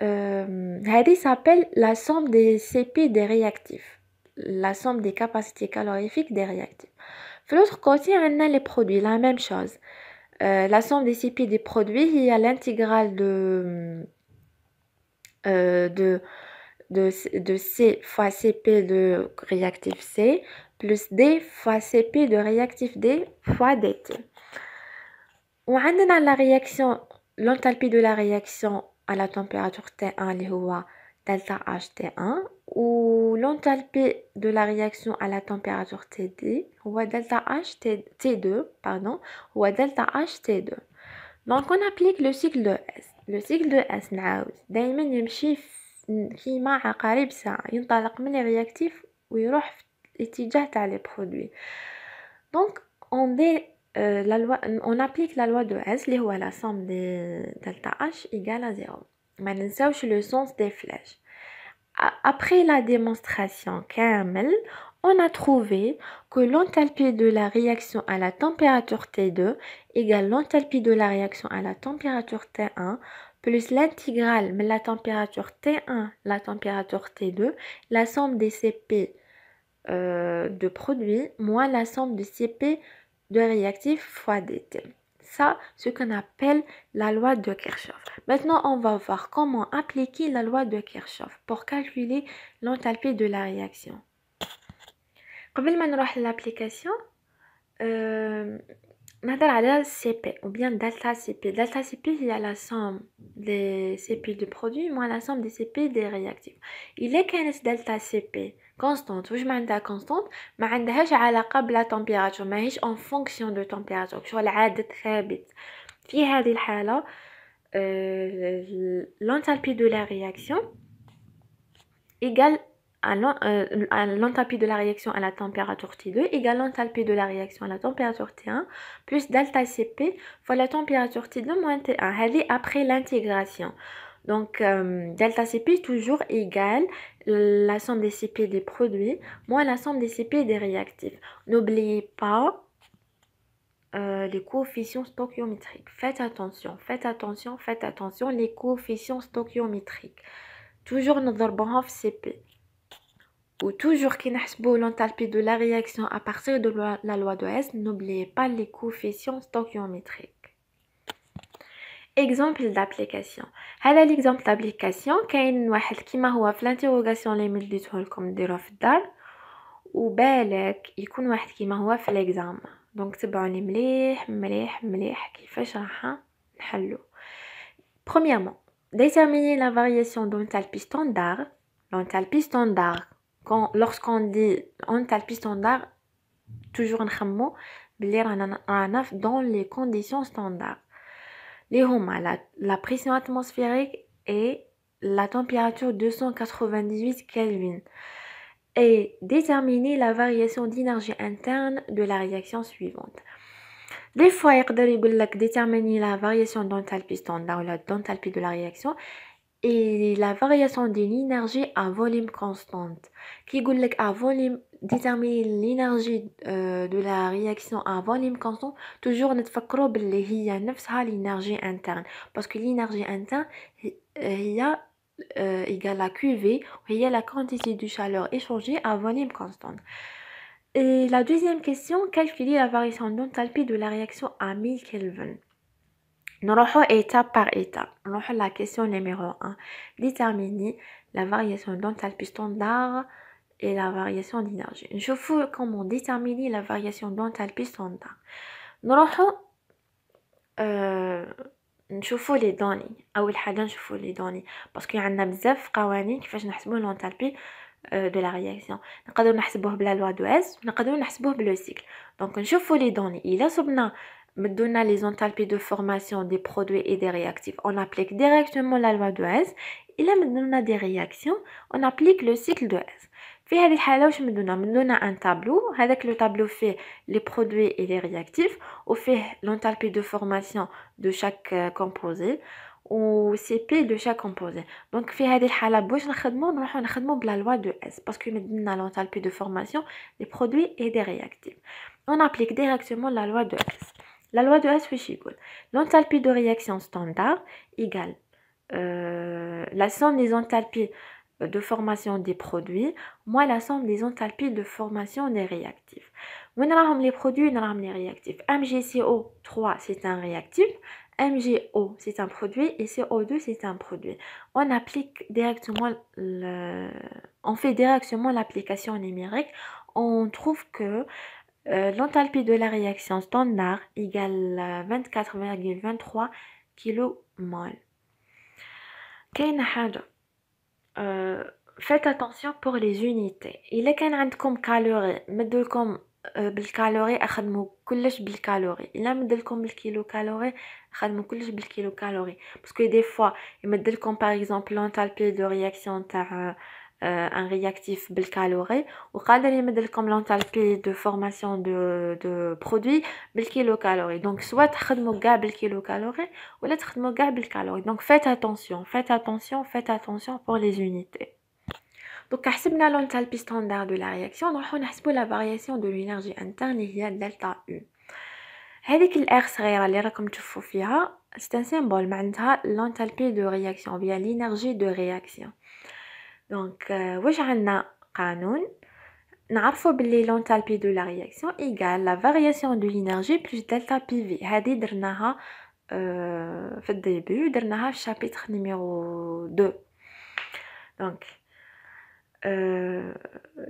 Speaker 1: euh, s'appelle la somme des CP des réactifs, la somme des capacités calorifiques des réactifs l'autre côté, on a les produits, la même chose. Euh, la somme des CP des produits, il y a l'intégrale de, euh, C fois CP de réactif C plus D fois CP de réactif D fois DT. On a la réaction, l'enthalpie de la réaction à la température T1, delta H t 1 ou l'enthalpie de la réaction à la température TD ou delta H T2 pardon ou delta H T2 donc on applique le cycle de S le cycle de S نعاود دائما يمشي كيما عقارب ساعة à من il on dé euh, la loi on applique la loi de S qui est la somme de delta H égale à 0 le sens des après la démonstration KML, on a trouvé que l'enthalpie de la réaction à la température T2 égale l'enthalpie de la réaction à la température T1 plus l'intégrale de la température T1, la température T2, la somme des CP euh, de produits moins la somme des CP de réactifs fois DT ça ce qu'on appelle la loi de Kirchhoff. Maintenant, on va voir comment appliquer la loi de Kirchhoff pour calculer l'enthalpie de la réaction. Avant de nous l'application, on va parler CP ou bien delta CP. Delta CP, il y a la somme des CP de produits moins la somme des CP des réactifs. Il est qu'un delta CP constante واش عندها كونستانت ما عندهاش علاقه بلا تمبيراتور ماهيش اون فونكسيون دو la température, عدد ثابت في هذه الحاله l'enthalpie de la réaction égale euh, à l'enthalpie de la réaction à la température T2 égale l'enthalpie de la réaction à la température T1 plus delta Cp fois la température T2 moins T1. Elle est après l'intégration. Donc, euh, delta CP est toujours égale euh, la somme des CP des produits moins la somme des CP des réactifs. N'oubliez pas euh, les coefficients stoichiométriques. Faites attention, faites attention, faites attention les coefficients stoichiométriques. Toujours notre en CP. Ou toujours qui l'enthalpie de la réaction à partir de la loi de S, n'oubliez pas les coefficients stoichiométriques exemple d'application. Elle l'exemple d'application qu'un ou une qui m'a ouvert l'interrogation limite du sol comme de l'offre d'art ou belge. Il y a une ou une qui m'a l'examen. Donc, tu vas nous dire, malais, malais, comment ça va se faire Pello. Premièrement, déterminer la variation d'enthalpie standard. L'enthalpie standard quand lorsqu'on dit enthalpie standard toujours en quatre mots, blaire un un neuf dans les conditions standards. Les la, pression atmosphérique et la température 298 Kelvin et déterminer la variation d'énergie interne de la réaction suivante. Des fois, il déterminer la variation d'enthalpie standard ou la d'enthalpie de la réaction et la variation de l'énergie à volume constant qui à volume déterminer l'énergie euh, de la réaction à volume constant toujours نتفكروا باللي هي l'énergie interne parce que l'énergie interne est égale à QV وهي la quantité de chaleur échangée à volume constant et la deuxième question calculer la variation d'enthalpie de la réaction à 1000 Kelvin nous allons étape par étape. Nous la question numéro 1. Déterminer la variation d'enthalpie standard et la variation d'énergie. Je vous comment déterminer la variation d'enthalpie standard? Nous avons, euh, je vous les les données. parce qu'il y a un nombre de lois, qui font l'enthalpie euh, de la réaction. Nous allons un calculer la loi de Hess, nous allons calculer le cycle. Donc, je vous les données. Il a souvenu, les enthalpies de formation des produits et des réactifs. On applique directement la loi de Hess. Il me des réactions. On applique le cycle de Hess. Nous avons un tableau. Le tableau fait les produits et les réactifs. On fait l'enthalpie de formation de chaque euh, composé. Ou CP de chaque composé. Donc, nous avons la loi de S. Parce que nous avons l'enthalpie de formation des produits et des réactifs. On applique directement la loi de S. La loi de S, c'est L'enthalpie de réaction standard égale euh, la somme des enthalpies de formation des produits moins la somme des enthalpies de formation des réactifs. On a les produits, on a les réactifs. MgCO3, c'est un réactif. MgO, c'est un produit. Et CO2, c'est un produit. On applique directement, on fait directement l'application numérique. On trouve que euh, l'enthalpie de la réaction standard égale 24,23 kmol. Euh, faites attention pour les unités calories كان caloré Il comme بالكالوري اخدموا كلش بالكالوري الا مدلكم بالكيلو كالوري Parce que des fois, il دي فوا يمدلكم باغ اكزومبل l'enthalpie دو de euh, euh, un réactif bilcaloré ou qu'on a comme l'enthalpie de formation de, de produits Donc, soit tu as ou tu as Donc, faites attention, faites attention, faites attention pour les unités. Donc, on l'enthalpie standard de la réaction. Donc, on a la variation de l'énergie interne, qui est delta U. هذيك الار صغيره اللي راكم تشوفوا فيها سي ان سيمبول de réaction de réaction بيان l'énergie donc, où est-ce canon, on a un canon Nous savons que de la réaction est la variation de l'énergie plus delta PV. C'est ce que nous avons fait au début, dans le chapitre numéro 2. Donc, euh,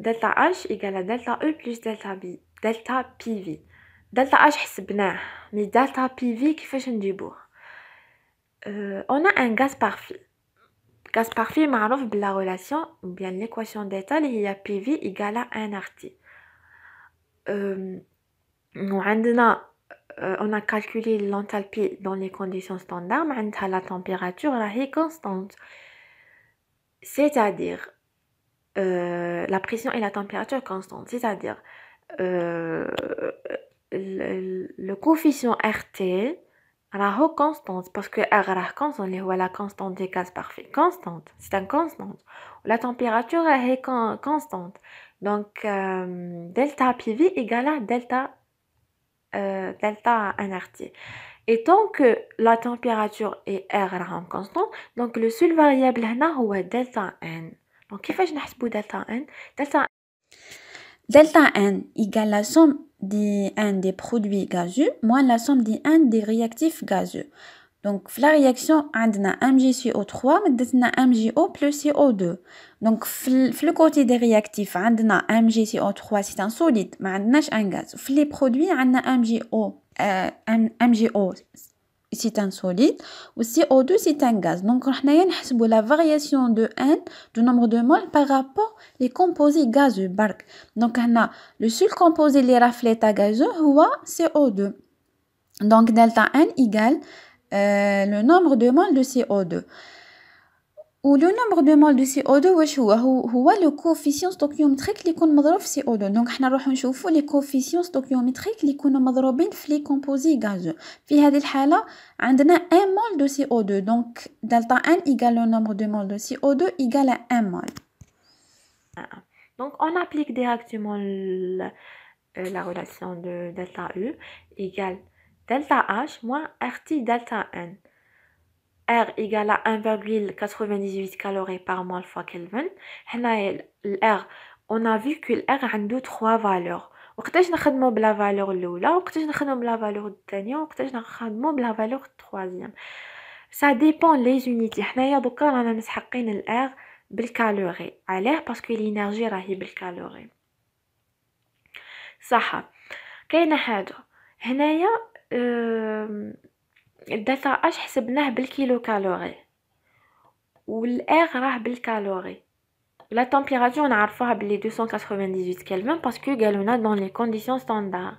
Speaker 1: delta H égale à delta E plus delta PV. Delta H, nous l'avons calculé. Mais delta PV, comment est-ce qu'on le On a un gaz parfait est Phi معروف la relation ou bien l'équation d'état y a PV égale à 1 RT euh, euh, on a calculé l'enthalpie dans les conditions standards à la température est constante c'est-à-dire euh, la pression et la température constante c'est-à-dire le coefficient RT raho constante parce que agra constante les la constante des gaz parfaits constante c'est un constante la température est constante donc euh, delta pv égale à delta euh, delta nrt et tant que la température est r constante donc le seul variable là delta n donc qu'est-ce que je delta n delta Delta N égale la somme des N des produits gazeux moins la somme des N des réactifs gazeux. Donc, la réaction, on a MgCO3, on MgO plus CO2. Donc, le côté des réactifs, on a MgCO3, c'est un solide, mais on a un gaz. Les produits, on a MgO, euh, MgO c'est un solide, ou co 2 c'est un gaz. Donc, on a la variation de N du nombre de moles par rapport les composés gazeux. Donc, on a le seul composé les à gazeux, à CO2. Donc, delta N égale euh, le nombre de moles de CO2 ou le nombre de mol de CO2 ou c'est le coefficient stoichiométrique qui est le nombre de CO2. Donc, nous allons voir le coefficient stoichiométrique qui est le dans de de composés gazeux. Dans ce cas, nous avons 1 mol de CO2. Donc, delta n égale le nombre de mol de CO2, égale à un mol. Donc, on applique directement euh, la relation de delta U e égale delta H moins RT delta n. R égale à 1,98 calories par mol fois Kelvin. R, on a vu que R a trois valeurs. وقتاش نخدمو بلا فالور الاولى وقتاش نخدمو بلا فالور الثانيه وقتاش نخدمو بلا فالور الثالثه سا ديبون لي زونيتي حنايا دوكا رانا مسحقين الار بالكالوري علاه باسكو لينيرجي راهي بالكالوري صح كاينه حاجه هنايا أه الداتا اش حسبناه بالكيلو كالوري والاغ راه بالكالوري لا تمبيراتور نعرفوها بلي 298 كلفين باسكو لنا دون لي كونديسيون ستاندار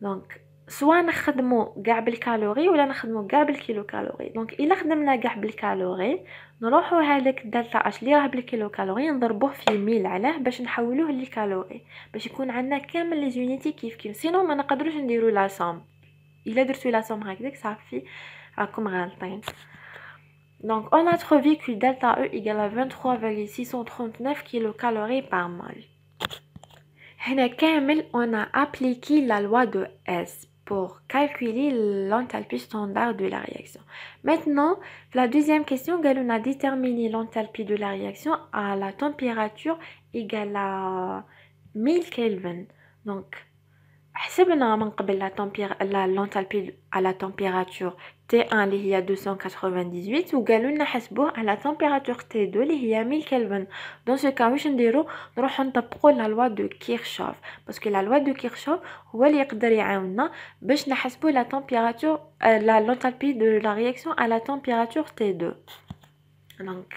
Speaker 1: دونك سوا نخدمو كاع بالكالوري ولا نخدمو كاع بالكيلو كالوري دونك الا خدمنا كاع بالكالوري نروحو هذاك الدلتا اش اللي راه بالكيلو كالوري نضربوه في ميل علاه باش نحولوه للكالوري باش يكون عندنا كامل لي زونيتي كيف كيف سينو ما نقدروش نديرو لا سام Il est somme somme لا ça ça, fille à غالطين Donc, on a trouvé que delta E égale à 23,639 kcal par mol. On a appliqué la loi de S pour calculer l'enthalpie standard de la réaction. Maintenant, la deuxième question, on a déterminé l'enthalpie de la réaction à la température égale à 1000 Kelvin. Donc, حسبنا من قبل لا طومبير لا لونتالبي على طومبيراتور تي 1 اللي هي 298 وقالوا لنا حسبوه على طومبيراتور تي 2 اللي هي 1000 كلفن دون سو كا واش نديرو نروحو نطبقو لا لوا دو كيرشوف باسكو لا لوا دو كيرشوف هو اللي يقدر يعاوننا باش نحسبو لا طومبيراتور لا لونتالبي دو لا رياكسيون على طومبيراتور تي 2 دونك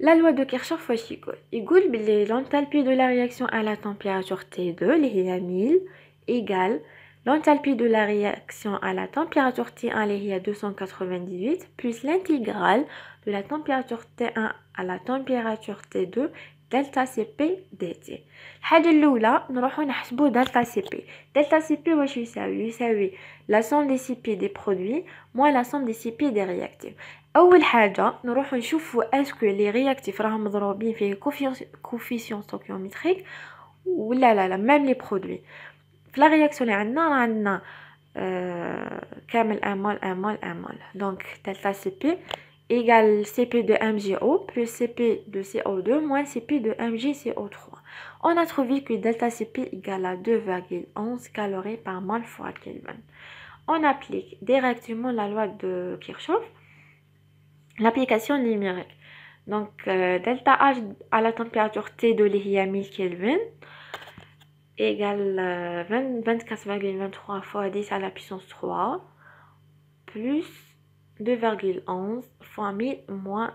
Speaker 1: لا لوا دو كيرشوف واش يقول يقول بلي لونتالبي دو لا رياكسيون على طومبيراتور تي 2 اللي هي 1000 égale l'enthalpie de la réaction à la température T1 à 298 plus l'intégrale de la température T1 à la température T2 delta Cp dt. حاجة nous allons calculer delta Cp. Delta Cp واش la somme des Cp des produits moins la somme des Cp des réactifs. nous allons حاجة est-ce que les réactifs ont مضروبين coefficient coefficients ou لا لا même les produits. La réaction رياكسيون اللي عندنا عندنا كامل égale CP de MgO plus CP de CO2 moins CP de MgCO3. On a trouvé que delta CP égale à 2,11 calories par mol fois Kelvin. On applique directement la loi de Kirchhoff, l'application numérique. Donc, euh, delta H à la température T de 1000 Kelvin, égale 24,23 euh, fois 10 à la puissance 3 plus 2,11 fois 1000 moins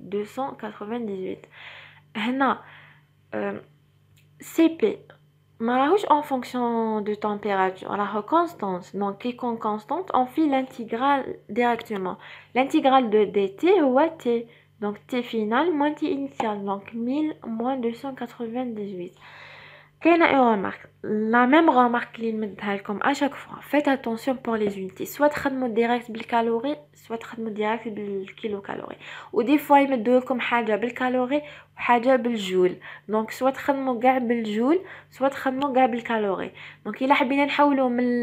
Speaker 1: 298 Maintenant, CP. en fonction de température la constante donc quiconque constante on fait l'intégrale directement l'intégrale de dt هو t donc T final moins T initial donc 1000 288. Kayna erreur remarque la même remarque que je donné à à chaque fois faites attention pour les unités soit vous travaillez directement par les calories soit vous travaillez directs par les kilocalories et des fois ils m'donnent لكم حاجة par les calories et حاجة par les joules donc soit vous travaillez qu'à par les joules soit vous travaillez qu'à par les calories donc il y a si on changer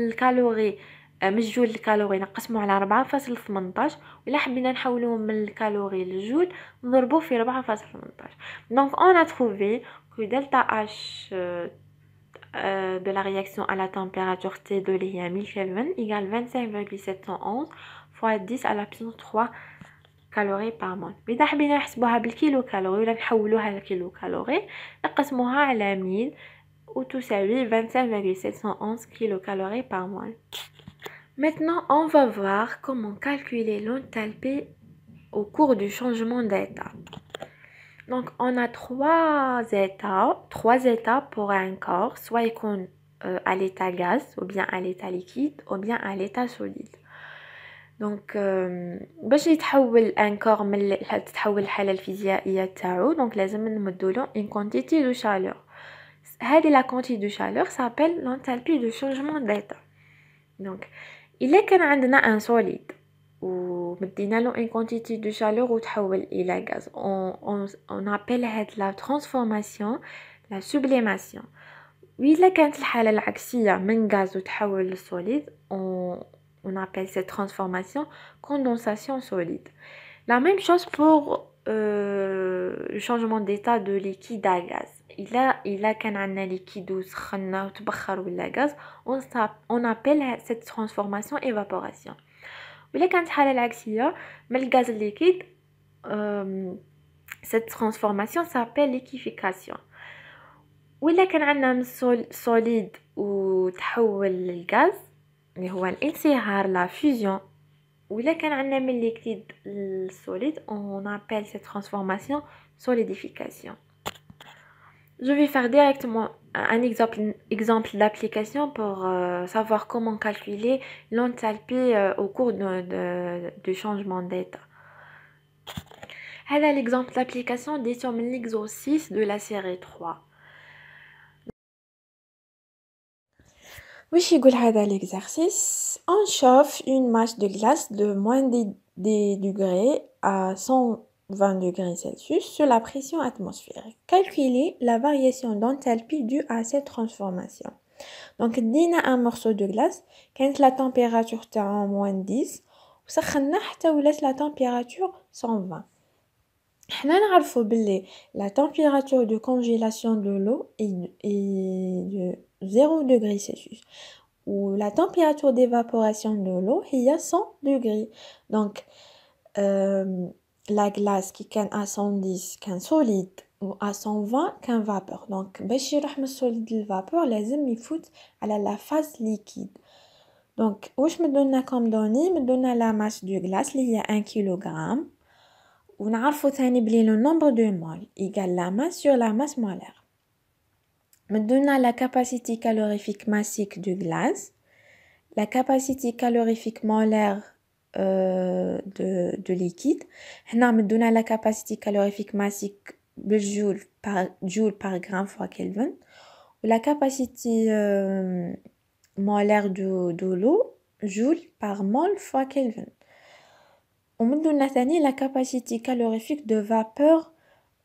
Speaker 1: de calories آه، مجهول الكالوري نقسمه على 4.18 ولا حبينا نحولوه من الكالوري للجول نضربوه في 4.18 دونك اون ا تروفي كو دلتا اش de la réaction à la température T2 اللي هي 1000 كلفن égale 25,711 fois 10 à la puissance 3 كالوري بار مول اذا حبينا نحسبوها بالكيلو كالوري ولا نحولوها لكيلو كالوري نقسموها على 1000 وتساوي 25,711 كيلو كالوري بار مول Maintenant, on va voir comment calculer l'enthalpie au cours du changement d'état. Donc, on a trois états, trois états pour un corps, soit euh, à l'état gaz, ou bien à l'état liquide, ou bien à l'état solide. Donc, pour euh, un corps physique, donc, les une quantité de chaleur. Cette la quantité de chaleur s'appelle l'enthalpie de changement d'état. Donc, il là quand un solide et on une quantité de chaleur et il se transforme en gaz on on appelle cette transformation la sublimation. il y a la حالة l'inversement gaz et se transforme en solide on on appelle cette transformation condensation solide. La même chose pour euh, le changement d'état de liquide à gaz. Il a, a un on liquide qui se ou le gaz, on appelle cette transformation évaporation. Il a quand on a gaz, le gaz liquide, cette transformation s'appelle liquification Il a quand on a sol solide ou tourne le gaz, c'est l'incitation la fusion. Il a quand on a le liquide solide, on appelle cette transformation solidification. Je vais faire directement un exemple, d'application pour euh, savoir comment calculer l'enthalpie euh, au cours de, du changement d'état. Voilà l'exemple d'application détermine l'exercice de la série 3. je vous هذا l'exercice On chauffe une masse de glace de moins de 10 degrés à 100 20 degrés Celsius sur la pression atmosphérique. Calculez la variation d'enthalpie due à cette transformation. Donc, dina un morceau de glace, quand la température est en moins 10, ou laisse la température 120. La température de congélation de l'eau est de 0 degrés Celsius ou la température d'évaporation de l'eau est à 100 degrés. Donc, euh, la glace qui est à 110 qu'un solide ou à 120 qu'un vapeur donc la يروح solide vapeur للفابور لازم يفوت à la phase liquide donc donne donne comme données donne la masse de glace y à 1 kg on a بلي le nombre de moles égale la masse sur la masse molaire Me donne la capacité calorifique massique du glace la capacité calorifique molaire euh, de, de liquide. Nous donne la capacité calorifique massique de joule par, joule par gramme fois Kelvin. La capacité euh, molaire de, l'eau, joule par mol fois Kelvin. On nous donne la capacité calorifique de vapeur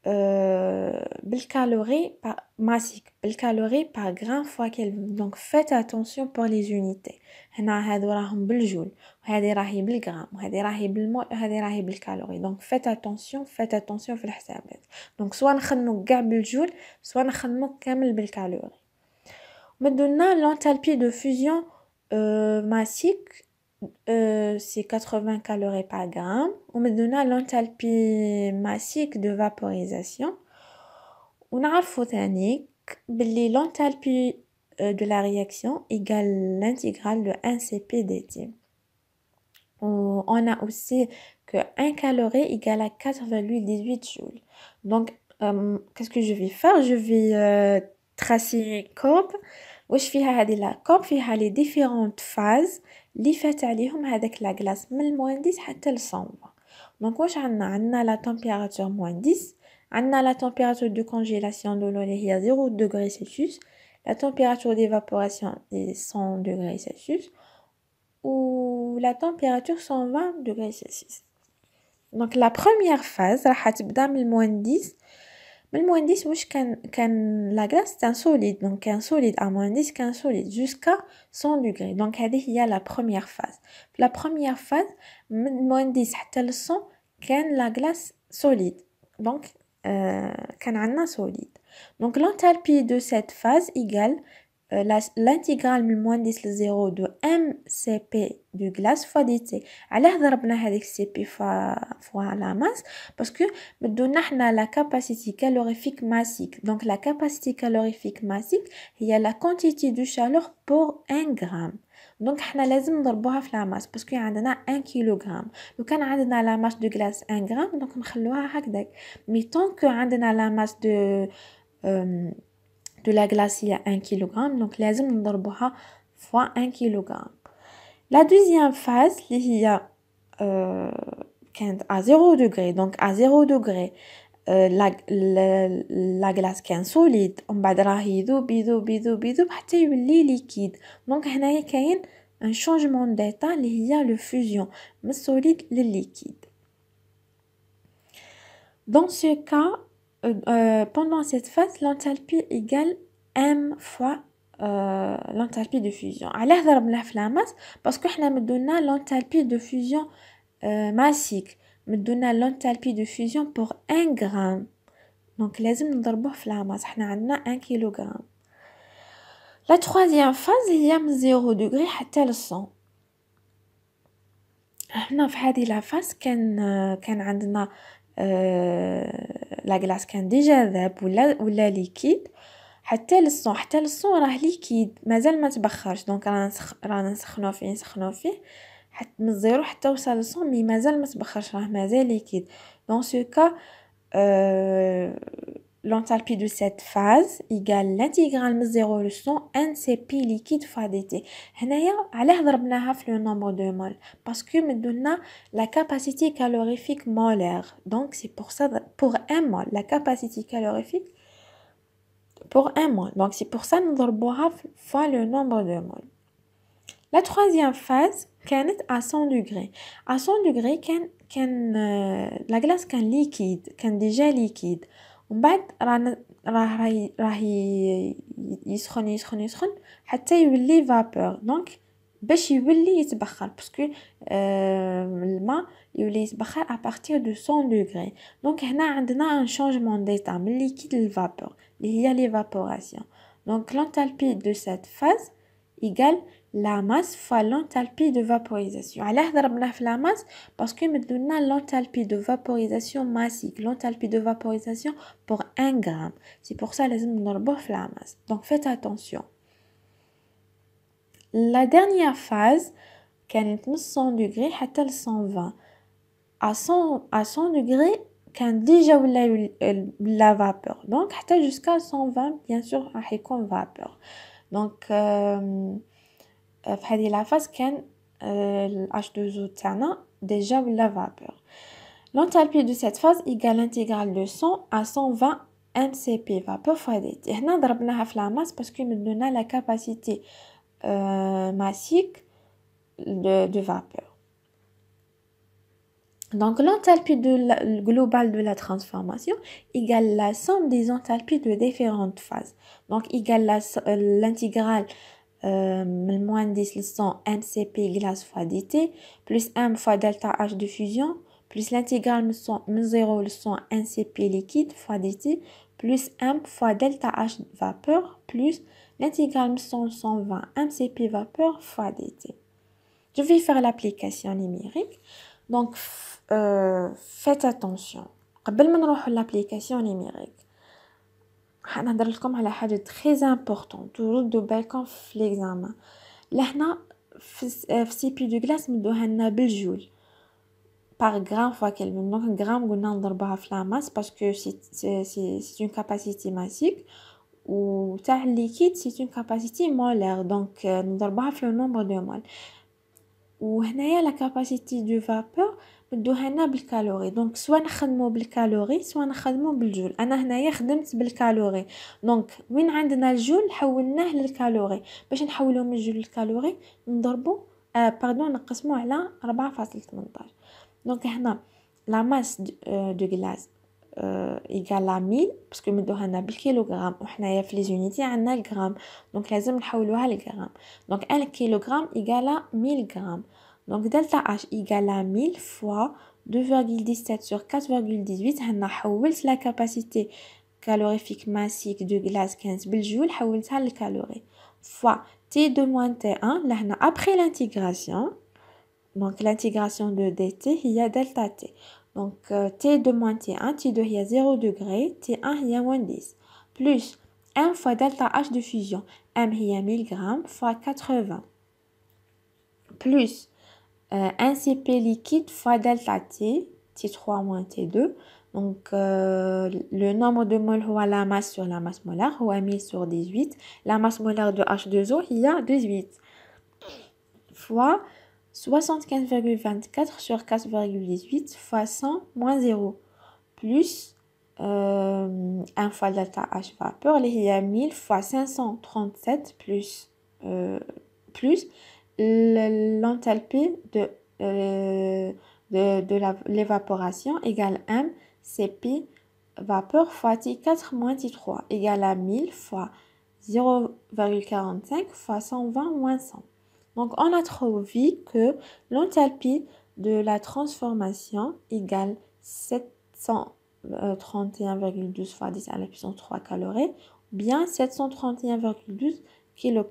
Speaker 1: euh, bil calories par bil bilcalorie par gramme fois qu'elle. Donc faites attention pour les unités. Hna hado rahom en hadi rahi bilgramme, hadi rahi bilmol, hadi rahi calories Donc faites attention, faites attention pour les tablettes. Donc soit on chante mon gars soit on chante mon camel calories Maintenant l'enthalpie de fusion euh, massique euh, c'est 80 calories par gramme. On me donne l'enthalpie massique de vaporisation. On a le l'enthalpie euh, de la réaction égale l'intégrale de 1 cp dt. On a aussi que 1 calorie égale à 4,18 joules. Donc, euh, qu'est-ce que je vais faire Je vais tracer une courbe. Je fais la courbe, je fais les différentes phases. Les fêtes, elles la glace moins 10 jusqu'à 120. Donc, on a la température moins 10, on a la température de congélation de l'olé à 0 degrés Celsius, la température d'évaporation est 100 degrés Celsius, ou la température 120 degrés Celsius. Donc, la première phase, on a la le moins 10. Mais le moins 10, quand, la glace est un solide, donc un solide à moins 10, qu'un solide jusqu'à 100 degrés. Donc, il y a la première phase. La première phase, moins 10 à 100, quand la glace solide. Donc, quand on a solide. Donc, l'enthalpie de cette phase égale euh, l'intégrale moins 10 le 0 de mcp du glace fois dt alors ضربنا هذيك سي fois la masse parce que مدونا حنا la capacité calorifique massique donc la capacité calorifique massique il y a la quantité de chaleur pour 1 g donc حنا لازم نضربوها في la masse parce que a 1 kg لو كان عندنا la masse de glace 1 g donc نخلوها a que عندنا la masse de euh, de la glace, il y a 1 kg. Donc, لازم نضربها fois 1 kg. La deuxième phase, il y a euh, à 0 degré. Donc, à 0 degré, euh, la, glace qui glace solide. On va dire liquide. Donc, y a un changement d'état اللي هي le fusion mais solide liquide Dans ce cas, euh, euh, pendant cette phase, l'enthalpie égale M fois euh, l'enthalpie de fusion. Alors, la masse parce que nous donné l'enthalpie de fusion euh, massique. Nous donné l'enthalpie de fusion pour 1 gramme. Donc, لازم نضربوه في la masse. احنا عندنا 1 kg. La troisième phase y a 0 degré حتى ل 100. احنا في هذه phase phase كان كان عندنا euh, لا كلاص كان ديجا ذاب ولا ولا ليكيد حتى للصون حتى للصون راه ليكيد مازال ما تبخرش دونك رانا نسخ رانا نسخنو فيه نسخنو فيه حتى من الزيرو حتى وصل للصون مي مازال ما تبخرش راه مازال ليكيد دونك سو كا أه l'enthalpie de cette phase égale l'intégrale de 0 le 100 NCP liquide fois dt. d'ailleurs à ضربناها في le nombre de mol parce que donne la capacité calorifique molaire. Donc c'est pour ça pour 1 mol la capacité calorifique pour 1 mol. Donc c'est pour ça nous avons fois le nombre de mol. La troisième phase est à 100 degrés. À 100 degrés euh, la glace est liquide, كان déjà liquide. Et ensuite, il va s'échauffer, s'échauffer, s'échauffer, jusqu'à ce de vapeur. Donc, pour qu'il n'y ait de vapeur, parce que la mer va à partir de 100 degrés. Donc, ici, nous a un changement d'état du liquide de vapeur, qui est l'évaporation. Donc, l'enthalpie de cette phase égale la masse fois l'enthalpie de vaporisation. Alors, on في la masse parce que nous donnons l'enthalpie de vaporisation massique, l'enthalpie de vaporisation pour 1 gramme. C'est pour ça que nous ضربوه في la masse. Donc faites attention. La dernière phase كانت من 100 degrés حتى 120. À 100 à 100 degrés كان déjà euh, la vapeur. Donc jusqu'à 120 bien sûr راح يكون vapeur. Donc euh, la phase qui كان 2 o تاعنا la vapeur l'enthalpie de cette phase égale l'intégrale de 100 à 120 mcp vapeur fois la masse parce que donne la capacité euh, massique de, vapeur Donc l'enthalpie de globale de la transformation égale la somme des enthalpies de différentes phases. Donc égale euh, l'intégrale euh, moins moins 10 NCP glace fois dt plus m fois delta H de fusion plus l'intégrale sont 0 le NCP liquide fois dt plus m fois delta H vapeur plus l'intégrale 120 MCP vapeur fois dt. Je vais faire l'application numérique. Donc, euh, faites attention. Avant de l'application numérique, c'est très important toujours تري امبورطون تردوا بالكم l'examen. Nous, لهنا في سي de par gramme fois qu'elle donc gramme a dans la masse parce que c'est une capacité massique ou liquide c'est une capacité molaire donc euh, le nombre de moles a la capacité de vapeur الدهنه بالكالوري دونك سوا نخدمو بالكالوري سوا نخدمو بالجول انا هنايا خدمت بالكالوري دونك وين عندنا الجول حولناه للكالوري باش نحولو من الجول للكالوري نضربو آه باردون نقسمو على 4.18 دونك هنا لا ماس دو غلاس ايكال لا ميل باسكو مدوها بالكيلوغرام وحنايا في لي زونيتي عندنا الغرام دونك لازم نحولوها للغرام دونك 1 كيلوغرام ايكال 1000 غرام Donc delta H égale à 1000 fois 2,17 sur 4,18. On a la capacité calorifique massique de glace 15 joules, on a le calorie. Fois T2 moins T1, là on a après l'intégration. Donc l'intégration de dt, il y a delta t. Donc euh, t2 moins t1, t2 il y 0 degré, t1 il moins 10. Plus m fois delta h de fusion. m il y a 1000 g fois 80. Plus euh, un CP liquide fois delta T, T3 moins T2. Donc, euh, le nombre de moles, ou la masse sur la masse molaire, à 1000 sur 18. La masse molaire de H2O, il y a 18 fois 75,24 sur 4,18 fois 100 moins 0 plus 1 fois delta H vapeur, il y a 1000 fois 537 plus, euh, plus l'enthalpie de, euh, de, de l'évaporation égale M, c'est pi vapeur fois T4 moins T3 égale à 1000 fois 0,45 fois 120 moins 100. Donc on a trouvé que l'enthalpie de la transformation égale 731,12 fois 10 à la puissance 3 calories, bien 731,12 le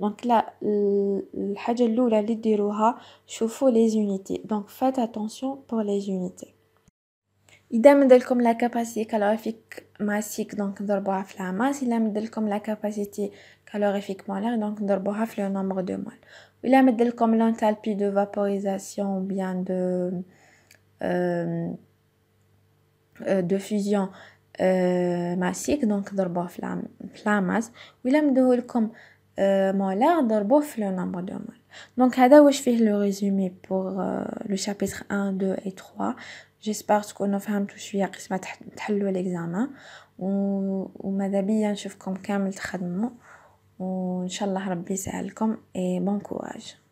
Speaker 1: donc là le hajjelu la litre chauffe les unités donc faites attention pour les unités il a comme la capacité calorifique massique donc d'abord à la masse il aime d'elle comme la capacité calorifique molaire donc d'abord à nombre de moles. il a d'elle comme l'enthalpie de vaporisation bien de euh, euh, de fusion آه، مع سيك دونك ضربوه في لاماس ولا مدهولكم آه، مولار ضربوه في لو نمبر دو مول دونك هذا واش فيه لو ريزومي بور لو شابيتر 1 2 اي 3 جيسبر تكونوا فهمتوا شويه قسمه تحلوا ليكزامان وماذا بيا نشوفكم كامل تخدموا وان شاء الله ربي يسهلكم اي بون كوراج